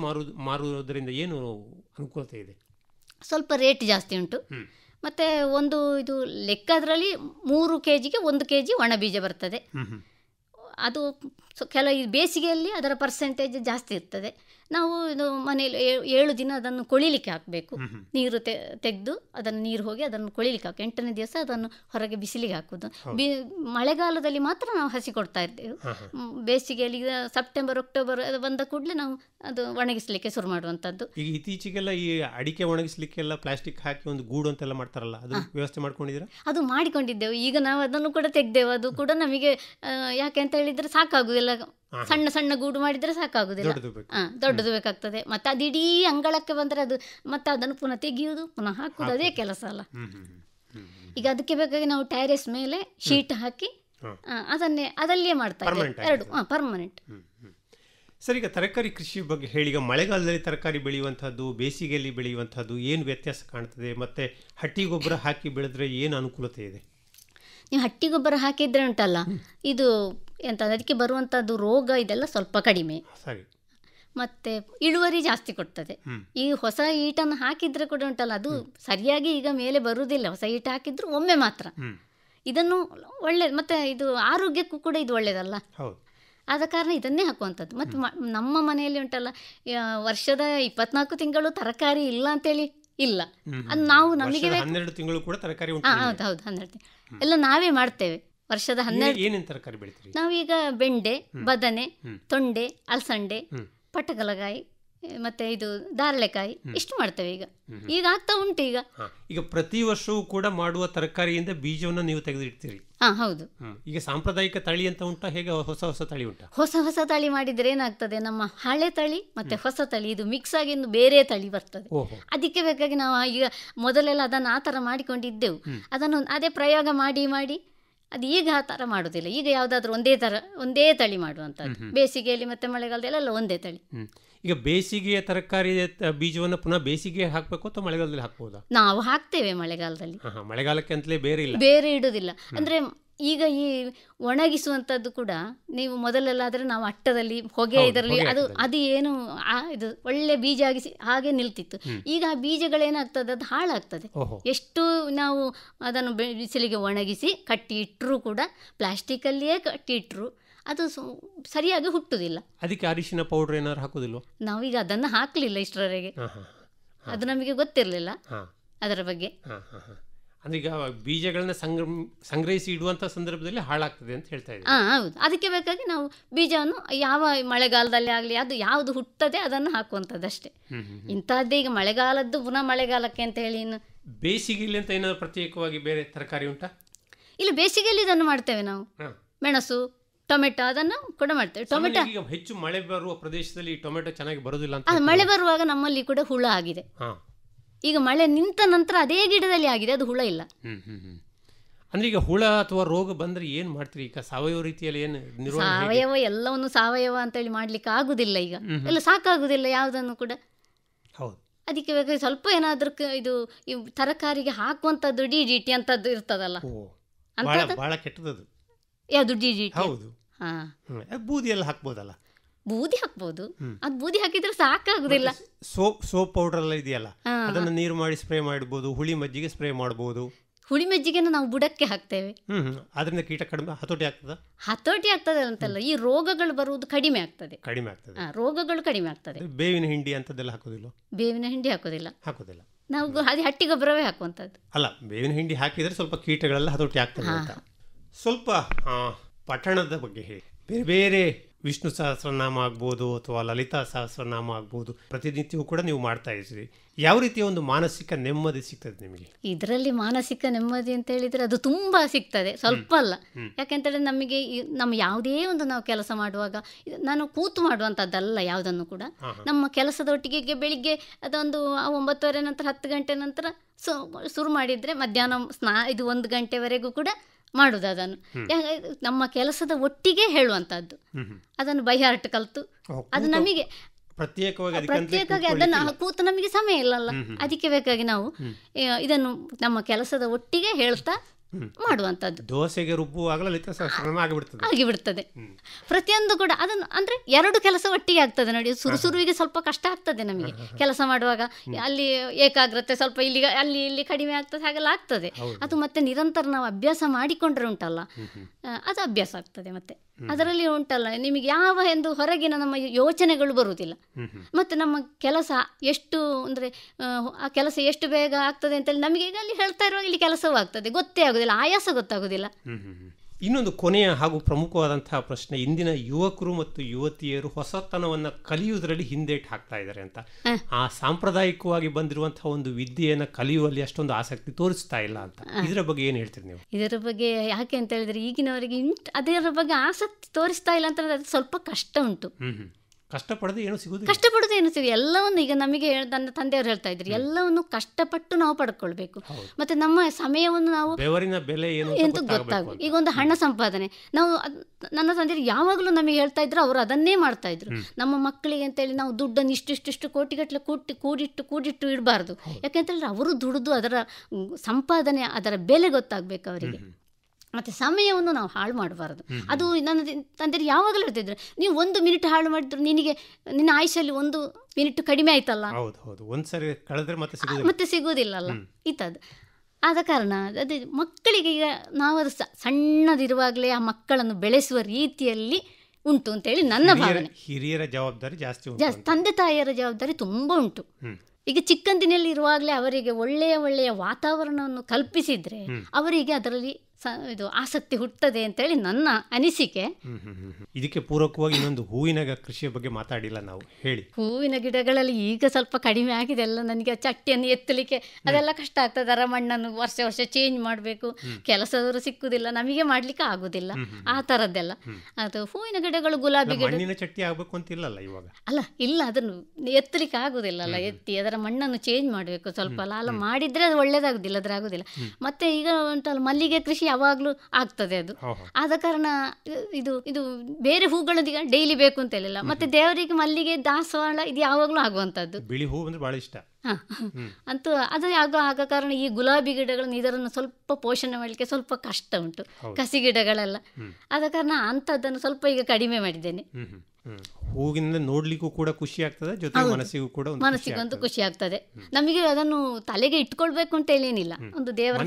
ಮಾರುವುದರಿಂದ ಏನು ಅನುಕೂಲತೆ ಇದೆ ಸ್ವಲ್ಪ ರೇಟ್ ಜಾಸ್ತಿ ಉಂಟು ಮತ್ತೆ ಒಂದು ಇದು ಲೆಕ್ಕದ್ರಲ್ಲಿ ಮೂರು ಕೆಜಿಗೆ ಒಂದು ಕೆಜಿ ಒಣ ಬೀಜ ಬರ್ತದೆ ಅದು ಸೊ ಕೆಲವು ಈ ಬೇಸಿಗೆಯಲ್ಲಿ ಅದರ ಪರ್ಸೆಂಟೇಜ್ ಜಾಸ್ತಿ ಇರ್ತದೆ ನಾವು ಇದು ಏಳು ದಿನ ಅದನ್ನು ಕೊಳಿಲಿಕ್ಕೆ ಹಾಕಬೇಕು ನೀರು ತೆ ತೆಗೆದು ಅದನ್ನು ನೀರು ಹೋಗಿ ಅದನ್ನು ಕೊಳಿಲಿಕ್ಕೆ ಹಾಕಿ ಎಂಟನೇ ದಿವಸ ಅದನ್ನು ಹೊರಗೆ ಬಿಸಿಲಿಗೆ ಹಾಕೋದು ಬಿ ಮಳೆಗಾಲದಲ್ಲಿ ಮಾತ್ರ ನಾವು ಹಸಿ ಕೊಡ್ತಾ ಇರ್ತೇವೆ ಬೇಸಿಗೆಯಲ್ಲಿ ಸೆಪ್ಟೆಂಬರ್ ಅಕ್ಟೋಬರ್ ಅದು ಬಂದ ಕೂಡಲೇ ನಾವು ಅದು ಒಣಗಿಸ್ಲಿಕ್ಕೆ ಶುರು ಮಾಡುವಂಥದ್ದು ಈಗ ಇತ್ತೀಚೆಗೆಲ್ಲ ಈ ಅಡಿಕೆ ಒಣಗಿಸ್ಲಿಕ್ಕೆಲ್ಲ ಪ್ಲಾಸ್ಟಿಕ್ ಹಾಕಿ ಒಂದು ಗೂಡು ಅಂತೆಲ್ಲ ಮಾಡ್ತಾರಲ್ಲ ಅದು ವ್ಯವಸ್ಥೆ ಮಾಡ್ಕೊಂಡಿದ್ದೀರಾ ಅದು ಮಾಡಿಕೊಂಡಿದ್ದೆವು ಈಗ ನಾವು ಅದನ್ನು ಕೂಡ ತೆಗೆದೆವು ಅದು ಕೂಡ ನಮಗೆ ಯಾಕೆ ಅಂತ ಹೇಳಿದರೆ ಸಾಕಾಗುವುದಿಲ್ಲ ಅದೆಲ್ಲ ಸಣ್ಣ ಸಣ್ಣ ಗೂಡು ಮಾಡಿದ್ರೆ ಸಾಕಾಗುದಿಲ್ಲ ದೊಡ್ಡದು ಬೇಕಾಗ್ತದೆ ಮತ್ತೆ ಅದು ಇಡೀ ಅಂಗಳಕ್ಕೆ ಬಂದ್ರೆ ಅದು ಮತ್ತೆ ಅದನ್ನು ಪುನಃ ತೆಗೆಯುವುದು ಪುನಃ ಹಾಕುದು ಅದೇ ಕೆಲಸ ಅಲ್ಲ ಈಗ ಅದಕ್ಕೆ ಬೇಕಾಗಿ ನಾವು ಟೈರೆಸ್ ಮೇಲೆ ಶೀಟ್ ಹಾಕಿ ಅದನ್ನೇ ಅದಲ್ಲೇ ಮಾಡ್ತಾರೆ ಎರಡು ಪರ್ಮನೆಂಟ್ ಸರ್ ಈಗ ತರಕಾರಿ ಕೃಷಿ ಬಗ್ಗೆ ಹೇಳಿ ಈಗ ಮಳೆಗಾಲದಲ್ಲಿ ತರಕಾರಿ ಬೆಳೆಯುವಂಥದ್ದು ಬೇಸಿಗೆಯಲ್ಲಿ ಬೆಳೆಯುವಂಥದ್ದು ಏನು ವ್ಯತ್ಯಾಸ ಕಾಣ್ತದೆ ಮತ್ತೆ ಹಟ್ಟಿ ಗೊಬ್ಬರ ಹಾಕಿ ಬೆಳೆದ್ರೆ ಏನು ಅನುಕೂಲತೆ ಇದೆ ನೀವು ಹಟ್ಟಿ ಗೊಬ್ಬರ ಹಾಕಿದ್ರೆ ಉಂಟಲ್ಲ ಇದು ಎಂತ ಅದಕ್ಕೆ ಬರುವಂಥದ್ದು ರೋಗ ಇದೆಲ್ಲ ಸ್ವಲ್ಪ ಕಡಿಮೆ ಮತ್ತೆ ಇಳುವರಿ ಜಾಸ್ತಿ ಕೊಡ್ತದೆ ಈ ಹೊಸ ಈಟನ್ನು ಹಾಕಿದ್ರೆ ಕೂಡ ಉಂಟಲ್ಲ ಅದು ಸರಿಯಾಗಿ ಈಗ ಮೇಲೆ ಬರುವುದಿಲ್ಲ ಹೊಸ ಈಟ ಹಾಕಿದ್ರು ಒಮ್ಮೆ ಮಾತ್ರ ಇದನ್ನು ಒಳ್ಳೆ ಮತ್ತೆ ಇದು ಆರೋಗ್ಯಕ್ಕೂ ಕೂಡ ಇದು ಒಳ್ಳೇದಲ್ಲ ಆದ ಕಾರಣ ಇದನ್ನೇ ಹಾಕುವಂಥದ್ದು ಮತ್ತು ನಮ್ಮ ಮನೆಯಲ್ಲಿ ಉಂಟಲ್ಲ ವರ್ಷದ ಇಪ್ಪತ್ನಾಲ್ಕು ತಿಂಗಳು ತರಕಾರಿ ಇಲ್ಲ ಅಂತೇಳಿ ಇಲ್ಲ ಅದು ನಾವು ನಮಗೆ ಹನ್ನೆರಡು ತಿಂಗಳು ಕೂಡ ತರಕಾರಿ ಹೌದು ಹೌದು ಹನ್ನೆರಡು ಎಲ್ಲ ನಾವೇ ಮಾಡ್ತೇವೆ ವರ್ಷದ ಹನ್ನೆರಡು ಏನೇನು ತರಕಾರಿ ಬೆಳಿತೀವಿ ನಾವೀಗ ಬೆಂಡೆ ಬದನೆ ತೊಂಡೆ ಅಲಸಂಡೆ ಪಟಗಲಗಾಯಿ ಮತ್ತೆ ಇದು ದಾರಳೆಕಾಯಿ ಇಷ್ಟು ಮಾಡ್ತೇವೆ ಈಗ ಈಗ ಆಗ್ತಾ ಉಂಟು ಈಗ ಈಗ ಪ್ರತಿ ವರ್ಷವೂ ಕೂಡ ಮಾಡುವ ತರಕಾರಿಯಿಂದ ಬೀಜವನ್ನು ನೀವು ತೆಗೆದಿಡ್ತೀರಿ ಹಾ ಹೌದು ಈಗ ಸಾಂಪ್ರದಾಯಿಕ ತಳಿ ಅಂತ ಉಂಟಾ ಹೇಗೆ ಹೊಸ ಹೊಸ ತಳಿ ಉಂಟಾ ಹೊಸ ಹೊಸ ತಳಿ ಮಾಡಿದ್ರೆ ಏನಾಗ್ತದೆ ನಮ್ಮ ಹಳೆ ತಳಿ ಮತ್ತೆ ಹೊಸ ತಳಿ ಇದು ಮಿಕ್ಸ್ ಆಗಿ ಒಂದು ಬೇರೆ ತಳಿ ಬರ್ತದೆ ಅದಕ್ಕೆ ಬೇಕಾಗಿ ನಾವು ಈಗ ಮೊದಲೆಲ್ಲ ಅದನ್ನು ಆ ತರ ಮಾಡಿಕೊಂಡಿದ್ದೆವು ಅದನ್ನು ಅದೇ ಪ್ರಯೋಗ ಮಾಡಿ ಮಾಡಿ ಅದು ಈಗ ಆ ತರ ಮಾಡುದಿಲ್ಲ ಈಗ ಯಾವ್ದಾದ್ರು ಒಂದೇ ತರ ಒಂದೇ ತಳಿ ಮಾಡುವಂತ ಬೇಸಿಗೆಯಲ್ಲಿ ಮತ್ತೆ ಮಳೆಗಾಲದಲ್ಲಿ ಎಲ್ಲ ಒಂದೇ ತಳಿ ಈಗ ಬೇಸಿಗೆಯ ತರಕಾರಿ ಬೀಜವನ್ನು ಪುನಃ ಬೇಸಿಗೆ ಹಾಕಬೇಕು ಅಥವಾ ಮಳೆಗಾಲದಲ್ಲಿ ಹಾಕ್ಬೋದಾ ನಾವು ಹಾಕ್ತೇವೆ ಮಳೆಗಾಲದಲ್ಲಿ ಮಳೆಗಾಲಕ್ಕೆ ಅಂತಲೇ ಬೇರೆ ಇಲ್ಲ ಬೇರೆ ಇಡುವುದಿಲ್ಲ ಅಂದ್ರೆ ಈಗ ಈ ಒಣಗಿಸುವಂತದ್ದು ಕೂಡ ನೀವು ಮೊದಲೆಲ್ಲ ಆದ್ರೆ ನಾವು ಅಟ್ಟದಲ್ಲಿ ಹೊಗೆ ಇದರಲ್ಲಿ ಅದು ಅದು ಏನು ಇದು ಒಳ್ಳೆ ಬೀಜ ಆಗಿಸಿ ಹಾಗೆ ನಿಲ್ತಿತ್ತು ಈಗ ಆ ಬೀಜಗಳೇನಾಗ್ತದೆ ಅದು ಹಾಳಾಗ್ತದೆ ಎಷ್ಟು ನಾವು ಅದನ್ನು ಬಿಸಿಲಿಗೆ ಒಣಗಿಸಿ ಕಟ್ಟಿ ಇಟ್ರು ಕೂಡ ಅಲ್ಲಿಯೇ ಕಟ್ಟಿ ಇಟ್ಟರು ಅದು ಸರಿಯಾಗಿ ಹುಟ್ಟುದಿಲ್ಲ ಅದಕ್ಕೆ ಅರಿಶಿನ ಪೌಡರ್ ಏನಾದ್ರು ಹಾಕುದಿಲ್ಲ ನಾವೀಗ ಅದನ್ನ ಹಾಕಲಿಲ್ಲ ಇಷ್ಟರವರೆಗೆ ಅದು ನಮಗೆ ಗೊತ್ತಿರಲಿಲ್ಲ ಅದರ ಬಗ್ಗೆ ಅಂದ್ರೆ ಈಗ ಬೀಜಗಳನ್ನ ಸಂಗ್ರ ಸಂಗ್ರಹಿಸಿ ಇಡುವಂತ ಸಂದರ್ಭದಲ್ಲಿ ಹಾಳಾಗ್ತದೆ ಅಂತ ಹೇಳ್ತಾ ಇದ್ದೀವಿ ಹಾ ಹೌದು ಅದಕ್ಕೆ ಬೇಕಾಗಿ ನಾವು ಬೀಜವನ್ನು ಯಾವ ಮಳೆಗಾಲದಲ್ಲಿ ಆಗಲಿ ಅದು ಯಾವುದು ಹುಟ್ಟದೆ ಅದನ್ನು ಹಾಕುವಂಥದ್ದಷ್ಟೇ ಇಂಥದ್ದು ಈಗ ಮಳೆಗಾಲದ್ದು ಪುನಃ ಮಳೆಗಾಲಕ್ಕೆ ಅಂತ ಹೇಳಿ ಇನ್ನು ಬೇಸಿಗೆಯಲ್ಲಿ ಅಂತ ಏನಾದ್ರು ಪ್ರತ್ಯೇಕವಾಗಿ ಬೇರೆ ತರಕಾರಿ ಉಂಟಾ ಇಲ್ಲ ಬೇಸಿಗೆಯಲ್ಲಿ ಇದನ್ನು ಮಾಡ್ತೇವೆ ನಾವು ಮೆಣಸು ಟೊಮೆಟೊ ಅದನ್ನು ಕೂಡ ಮಾಡ್ತೇವೆ ಟೊಮೆಟೊ ಹೆಚ್ಚು ಮಳೆ ಬರುವ ಪ್ರದೇಶದಲ್ಲಿ ಟೊಮೆಟೊ ಚೆನ್ನಾಗಿ ಬರೋದಿಲ್ಲ ಅಂತ ಮಳೆ ಬರುವಾಗ ನಮ್ಮಲ್ಲಿ ಕೂಡ ಹುಳ ಆಗಿದೆ ಈಗ ಮಳೆ ನಿಂತ ನಂತರ ಅದೇ ಗಿಡದಲ್ಲಿ ಆಗಿದೆ ಅದು ಹುಳ ಇಲ್ಲ ಅಂದ್ರೆ ಈಗ ಹುಳ ಅಥವಾ ರೋಗ ಬಂದ್ರೆ ಏನ್ ಮಾಡ್ತೀರಿ ಈಗ ಸಾವಯವ ರೀತಿಯಲ್ಲಿ ಏನು ಸಾವಯವ ಎಲ್ಲವನ್ನು ಸಾವಯವ ಅಂತ ಹೇಳಿ ಮಾಡ್ಲಿಕ್ಕೆ ಆಗುದಿಲ್ಲ ಈಗ ಎಲ್ಲ ಸಾಕಾಗುದಿಲ್ಲ ಯಾವ್ದನ್ನು ಕೂಡ ಹೌದು ಅದಕ್ಕೆ ಬೇಕಾದ್ರೆ ಸ್ವಲ್ಪ ಏನಾದ್ರೂ ಇದು ತರಕಾರಿಗೆ ಹಾಕುವಂತದ್ದು ಡಿ ಡಿ ಟಿ ಅಂತದ್ದು ಇರ್ತದಲ್ಲ ಬಹಳ ಕೆಟ್ಟದದು ಯಾವುದು ಜಿ ಜಿ ಹೌದು ಬೂದಿ ಎಲ್ಲ ಹಾಕ್ಬೋದಲ್ಲ ಬೂದಿ ಹಾಕ್ಬೋದು ಅದ್ ಬೂದಿ ಹಾಕಿದ್ರೆ ಸಾಕಾಗುದಿಲ್ಲ ಸೋಪ್ ಸೋಪ್ ಪೌಡರ್ ಎಲ್ಲ ಇದೆಯಲ್ಲ ಅದನ್ನ ನೀರು ಮಾಡಿ ಸ್ಪ್ರೇ ಮಾಡಬಹುದು ಹುಳಿ ಮಜ್ಜಿಗೆ ಸ್ಪ್ರೇ ಮಾಡಬಹುದು ಹುಳಿ ಮಜ್ಜಿಗೆನ ನಾವು ಬುಡಕ್ಕೆ ಹಾಕ್ತೇವೆ ಅದರಿಂದ ಕೀಟ ಕಡಿಮೆ ಹತೋಟಿ ಆಗ್ತದ ಹತೋಟಿ ಆಗ್ತದೆ ಅಂತಲ್ಲ ಈ ರೋಗಗಳು ಬರುವುದು ಕಡಿಮೆ ಆಗ್ತದೆ ಕಡಿಮೆ ಆಗ್ತದೆ ರೋಗಗಳು ಕಡಿಮೆ ಆಗ್ತದೆ ಬೇವಿನ ಹಿಂಡಿ ಅಂತದೆಲ್ಲ ಹಾಕೋದಿಲ್ಲ ಬೇವಿನ ಹಿಂಡಿ ಹಾಕೋದಿಲ್ಲ ಹಾಕೋದಿಲ್ಲ ನಾವು ಅದು ಹಟ್ಟಿ ಗೊಬ್ಬರವೇ ಹಾಕುವಂತದ್ದು ಅಲ್ಲ ಬೇವಿನ ಹಿಂಡಿ ಹಾಕಿದ್ರೆ ಸ್ವಲ್ಪ ಕೀಟಗಳೆಲ್ಲ ಹತೋಟಿ ಆಗ್ತದೆ ಸ್ವಲ್ಪ ಪಠಣದ ಬಗ್ಗೆ ಹೇಳಿ ಬೇರೆ ಬೇರೆ ವಿಷ್ಣು ಸಹಸ್ರನಾಮ ಆಗ್ಬೋದು ಅಥವಾ ಲಲಿತಾ ಸಹಸ್ರನಾಮ ಆಗ್ಬೋದು ಪ್ರತಿನಿತ್ಯವೂ ಕೂಡ ನೀವು ಮಾಡ್ತಾ ಇದ್ದೀರಿ ಯಾವ ರೀತಿಯ ಒಂದು ಮಾನಸಿಕ ನೆಮ್ಮದಿ ಸಿಗ್ತದೆ ನಿಮಗೆ ಇದರಲ್ಲಿ ಮಾನಸಿಕ ನೆಮ್ಮದಿ ಅಂತ ಹೇಳಿದ್ರೆ ಅದು ತುಂಬಾ ಸಿಗ್ತದೆ ಸ್ವಲ್ಪ ಅಲ್ಲ ಹೇಳಿದ್ರೆ ನಮಗೆ ನಮ್ಮ ಯಾವುದೇ ಒಂದು ನಾವು ಕೆಲಸ ಮಾಡುವಾಗ ನಾನು ಕೂತು ಮಾಡುವಂತದ್ದಲ್ಲ ಯಾವ್ದನ್ನು ಕೂಡ ನಮ್ಮ ಕೆಲಸದ ಒಟ್ಟಿಗೆ ಬೆಳಿಗ್ಗೆ ಅದೊಂದು ಒಂಬತ್ತುವರೆ ನಂತರ ಹತ್ತು ಗಂಟೆ ನಂತರ ಶುರು ಮಾಡಿದ್ರೆ ಮಧ್ಯಾಹ್ನ ಸ್ನಾ ಇದು ಒಂದು ಗಂಟೆವರೆಗೂ ಕೂಡ ಮಾಡುದು ಅದನ್ನು ನಮ್ಮ ಕೆಲಸದ ಒಟ್ಟಿಗೆ ಹೇಳುವಂತದ್ದು ಅದನ್ನು ಬೈಹಾರ್ಟ್ ಕಲಿತು ಅದು ನಮಗೆ ಪ್ರತ್ಯೇಕವಾಗಿ ಪ್ರತ್ಯೇಕವಾಗಿ ಅದನ್ನು ಕೂತು ನಮಗೆ ಸಮಯ ಇಲ್ಲಲ್ಲ ಅದಕ್ಕೆ ಬೇಕಾಗಿ ನಾವು ಇದನ್ನು ನಮ್ಮ ಕೆಲಸದ ಒಟ್ಟಿಗೆ ಹೇಳ್ತಾ ಮಾಡುವಂತದ್ದು ದೋಸೆಗೆ ಆಗಿಬಿಡ್ತದೆ ಪ್ರತಿಯೊಂದು ಕೂಡ ಅದನ್ನು ಅಂದ್ರೆ ಎರಡು ಕೆಲಸ ಒಟ್ಟಿಗೆ ಆಗ್ತದೆ ನೋಡಿ ಸುರುಸುರುವಿಗೆ ಸ್ವಲ್ಪ ಕಷ್ಟ ಆಗ್ತದೆ ನಮಗೆ ಕೆಲಸ ಮಾಡುವಾಗ ಅಲ್ಲಿ ಏಕಾಗ್ರತೆ ಸ್ವಲ್ಪ ಇಲ್ಲಿ ಅಲ್ಲಿ ಇಲ್ಲಿ ಕಡಿಮೆ ಆಗ್ತದೆ ಹಾಗೆಲ್ಲ ಆಗ್ತದೆ ಅದು ಮತ್ತೆ ನಿರಂತರ ನಾವು ಅಭ್ಯಾಸ ಮಾಡಿಕೊಂಡ್ರೆ ಉಂಟಲ್ಲ ಅದು ಅಭ್ಯಾಸ ಆಗ್ತದೆ ಮತ್ತೆ ಅದರಲ್ಲಿ ಉಂಟಲ್ಲ ನಿಮಗೆ ಯಾವ ಎಂದು ಹೊರಗಿನ ನಮ್ಮ ಯೋಚನೆಗಳು ಬರುವುದಿಲ್ಲ ಮತ್ತು ನಮ್ಮ ಕೆಲಸ ಎಷ್ಟು ಅಂದರೆ ಆ ಕೆಲಸ ಎಷ್ಟು ಬೇಗ ಆಗ್ತದೆ ಅಂತೇಳಿ ನಮಗೆ ಈಗ ಅಲ್ಲಿ ಹೇಳ್ತಾ ಇರುವಾಗ ಇಲ್ಲಿ ಕೆಲಸವೂ ಆಗ್ತದೆ ಗೊತ್ತೇ ಆಗೋದಿಲ್ಲ ಆಯಾಸ ಗೊತ್ತಾಗೋದಿಲ್ಲ ಇನ್ನೊಂದು ಕೊನೆಯ ಹಾಗೂ ಪ್ರಮುಖವಾದಂತಹ ಪ್ರಶ್ನೆ ಇಂದಿನ ಯುವಕರು ಮತ್ತು ಯುವತಿಯರು ಹೊಸತನವನ್ನು ಕಲಿಯುವುದರಲ್ಲಿ ಹಿಂದೇಟು ಹಾಕ್ತಾ ಇದ್ದಾರೆ ಅಂತ ಆ ಸಾಂಪ್ರದಾಯಿಕವಾಗಿ ಬಂದಿರುವಂತಹ ಒಂದು ವಿದ್ಯೆಯನ್ನು ಕಲಿಯುವಲ್ಲಿ ಅಷ್ಟೊಂದು ಆಸಕ್ತಿ ತೋರಿಸ್ತಾ ಇಲ್ಲ ಅಂತ ಇದರ ಬಗ್ಗೆ ಏನು ಹೇಳ್ತೀರಿ ನೀವು ಇದರ ಬಗ್ಗೆ ಯಾಕೆ ಅಂತ ಹೇಳಿದ್ರೆ ಈಗಿನವರಿಗೆ ಅದರ ಬಗ್ಗೆ ಆಸಕ್ತಿ ತೋರಿಸ್ತಾ ಇಲ್ಲ ಅಂತ ಸ್ವಲ್ಪ ಕಷ್ಟ ಉಂಟು ಕಷ್ಟಪಡದೆ ಏನು ಸಿಗುದು ಕಷ್ಟಪಡದೆ ಏನು ಸಿಗುದು ಎಲ್ಲವನ್ನು ಈಗ ನಮಗೆ ನನ್ನ ತಂದೆಯವರು ಹೇಳ್ತಾ ಇದ್ರು ಎಲ್ಲವನ್ನು ಕಷ್ಟಪಟ್ಟು ನಾವು ಪಡ್ಕೊಳ್ಬೇಕು ಮತ್ತೆ ನಮ್ಮ ಸಮಯವನ್ನು ನಾವು ಬೆವರಿನ ಬೆಲೆ ಏನು ಅಂತ ಗೊತ್ತಾಗ ಈಗ ಒಂದು ಹಣ ಸಂಪಾದನೆ ನಾವು ನನ್ನ ತಂದೆಯವರು ಯಾವಾಗಲೂ ನಮಗೆ ಹೇಳ್ತಾ ಇದ್ರು ಅವರು ಅದನ್ನೇ ಮಾಡ್ತಾ ಇದ್ರು ನಮ್ಮ ಮಕ್ಕಳಿಗೆ ಅಂತೇಳಿ ನಾವು ದುಡ್ಡನ್ನು ಇಷ್ಟಿಷ್ಟಿಷ್ಟು ಕೋಟಿಗಟ್ಟಲೆ ಕೂಟಿ ಕೂಡಿಟ್ಟು ಕೂಡಿಟ್ಟು ಇಡಬಾರ್ದು ಯಾಕೆಂತೇಳಿದ್ರೆ ಅವರು ದುಡಿದು ಅದರ ಸಂಪಾದನೆ ಅದರ ಬೆಲೆ ಗೊತ್ತಾಗಬೇಕು ಅವರಿಗೆ ಮತ್ತೆ ಸಮಯವನ್ನು ನಾವು ಹಾಳು ಮಾಡಬಾರದು ಅದು ನನ್ನ ತಂದೆ ಯಾವಾಗಲೂ ಹೇಳ್ತಿದ್ರು ನೀವು ಒಂದು ಮಿನಿಟ್ ಹಾಳು ಮಾಡಿದ್ರು ನಿನಗೆ ನಿನ್ನ ಆಯುಷಲ್ಲಿ ಒಂದು ಮಿನಿಟ್ ಕಡಿಮೆ ಆಯ್ತಲ್ಲ ಮತ್ತೆ ಮತ್ತೆ ಇತ್ತದು ಆದ ಕಾರಣ ಅದೇ ಮಕ್ಕಳಿಗೆ ಈಗ ನಾವು ಸಣ್ಣದಿರುವಾಗಲೇ ಆ ಮಕ್ಕಳನ್ನು ಬೆಳೆಸುವ ರೀತಿಯಲ್ಲಿ ಉಂಟು ಹೇಳಿ ನನ್ನ ಭಾವನೆ ಹಿರಿಯರ ಜವಾಬ್ದಾರಿ ಜಾಸ್ತಿ ತಂದೆ ತಾಯಿಯರ ಜವಾಬ್ದಾರಿ ತುಂಬಾ ಉಂಟು ಈಗ ಚಿಕ್ಕಂದಿನಲ್ಲಿ ಇರುವಾಗಲೇ ಅವರಿಗೆ ಒಳ್ಳೆಯ ಒಳ್ಳೆಯ ವಾತಾವರಣವನ್ನು ಕಲ್ಪಿಸಿದ್ರೆ ಅವರಿಗೆ ಅದರಲ್ಲಿ ಇದು ಆಸಕ್ತಿ ಹುಟ್ಟದೆ ಅಂತೇಳಿ ನನ್ನ ಅನಿಸಿಕೆ ಇದಕ್ಕೆ ಪೂರಕವಾಗಿ ಇನ್ನೊಂದು ಹೂವಿನ ಕೃಷಿಯ ಬಗ್ಗೆ ಮಾತಾಡಿಲ್ಲ ನಾವು ಹೇಳಿ ಹೂವಿನ ಗಿಡಗಳಲ್ಲಿ ಈಗ ಸ್ವಲ್ಪ ಕಡಿಮೆ ಆಗಿದೆ ಎಲ್ಲ ನನಗೆ ಚಟ್ಟಿಯನ್ನು ಎತ್ತಲಿಕ್ಕೆ ಅದೆಲ್ಲ ಕಷ್ಟ ಆಗ್ತದೆ ಅದರ ಮಣ್ಣನ್ನು ವರ್ಷ ವರ್ಷ ಚೇಂಜ್ ಮಾಡಬೇಕು ಕೆಲಸದವರು ಸಿಕ್ಕುದಿಲ್ಲ ನಮಗೆ ಮಾಡಲಿಕ್ಕೆ ಆಗುದಿಲ್ಲ ಆ ತರದ್ದೆಲ್ಲ ಅದು ಹೂವಿನ ಗಿಡಗಳು ಗುಲಾಬಿ ಗಿಡ ಚಟ್ಟಿ ಆಗಬೇಕು ಅಂತ ಇಲ್ಲಲ್ಲ ಇವಾಗ ಅಲ್ಲ ಇಲ್ಲ ಅದನ್ನು ಎತ್ತಲಿಕ್ಕೆ ಅಲ್ಲ ಎತ್ತಿ ಅದರ ಮಣ್ಣನ್ನು ಚೇಂಜ್ ಮಾಡಬೇಕು ಸ್ವಲ್ಪ ಲಾಲ ಮಾಡಿದ್ರೆ ಅದು ಒಳ್ಳೇದಾಗುದಿಲ್ಲ ಅದ್ರ ಆಗುದಿಲ್ಲ ಮತ್ತೆ ಈಗ ಉಂಟಲ್ಲ ಮಲ್ಲಿಗೆ ಕೃಷಿ ಯಾವಾಗಲೂ ಆಗ್ತದೆ ಅದು ಆದ ಕಾರಣ ಇದು ಇದು ಬೇರೆ ಹೂಗಳೊಂದಿಗೆ ಡೈಲಿ ಬೇಕು ಅಂತ ಹೇಳಿಲ್ಲ ಮತ್ತೆ ದೇವರಿಗೆ ಮಲ್ಲಿಗೆ ದಾಸವಾಳ ಇದು ಯಾವಾಗಲೂ ಆಗುವಂತದ್ದು ಬಿಳಿ ಹೂ ಅಂದ್ರೆ ಬಹಳ ಇಷ್ಟ ಅಂತೂ ಅದು ಯಾವಾಗ ಆಗ ಕಾರಣ ಈ ಗುಲಾಬಿ ಗಿಡಗಳನ್ನು ಇದರನ್ನು ಸ್ವಲ್ಪ ಪೋಷಣೆ ಮಾಡಲಿಕ್ಕೆ ಸ್ವಲ್ಪ ಕಷ್ಟ ಉಂಟು ಕಸಿ ಗಿಡಗಳೆಲ್ಲ ಆದ ಕಾರಣ ಅಂತದನ್ನು ಸ್ವಲ್ಪ ಈಗ ಕಡಿಮೆ ಮಾಡಿದ್ದೇನೆ ಹೂವಿನಿಂದ ನೋಡ್ಲಿಕ್ಕೂ ಕೂಡ ಖುಷಿ ಆಗ್ತದೆ ಜೊತೆಗೆ ಮನಸ್ಸಿಗೂ ಕೂಡ ಮನಸ್ಸಿಗಂತೂ ಖುಷಿ ಆಗ್ತದೆ ನಮಗೆ ಅದನ್ನು ತಲೆಗೆ ಇಟ್ಕೊಳ್ಬೇಕು ಅಂತ ಏನಿಲ್ಲ ಒಂದು ದೇವರ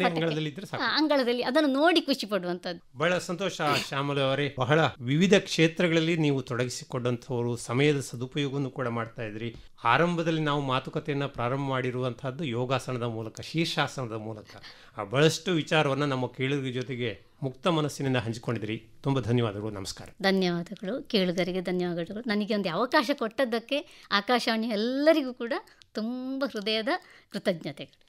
ಅಂಗಳದಲ್ಲಿ ಅದನ್ನು ನೋಡಿ ಖುಷಿ ಪಡುವಂತದ್ದು ಬಹಳ ಸಂತೋಷ ಶ್ಯಾಮಲ ಅವರೇ ಬಹಳ ವಿವಿಧ ಕ್ಷೇತ್ರಗಳಲ್ಲಿ ನೀವು ತೊಡಗಿಸಿಕೊಂಡಂತವರು ಸಮಯದ ಸದುಪಯೋಗವನ್ನು ಕೂಡ ಮಾಡ್ತಾ ಇದ್ರಿ ಆರಂಭದಲ್ಲಿ ನಾವು ಮಾತುಕತೆಯನ್ನ ಪ್ರಾರಂಭ ಮಾಡಿರುವಂತಹದ್ದು ಯೋಗಾಸನದ ಮೂಲಕ ಶೀರ್ಷಾಸನದ ಮೂಲಕ ಬಹಳಷ್ಟು ವಿಚಾರವನ್ನ ನಮ್ಮ ಕೇಳುವ ಜೊತೆಗೆ ಮುಕ್ತ ಮನಸ್ಸಿನಿಂದ ಹಂಚಿಕೊಂಡಿದ್ರಿ ತುಂಬ ಧನ್ಯವಾದಗಳು ನಮಸ್ಕಾರ ಧನ್ಯವಾದಗಳು ಕೇಳುಗರಿಗೆ ಧನ್ಯವಾದಗಳು ನನಗೆ ಒಂದು ಅವಕಾಶ ಕೊಟ್ಟದ್ದಕ್ಕೆ ಆಕಾಶವಾಣಿ ಎಲ್ಲರಿಗೂ ಕೂಡ ತುಂಬ ಹೃದಯದ ಕೃತಜ್ಞತೆಗಳು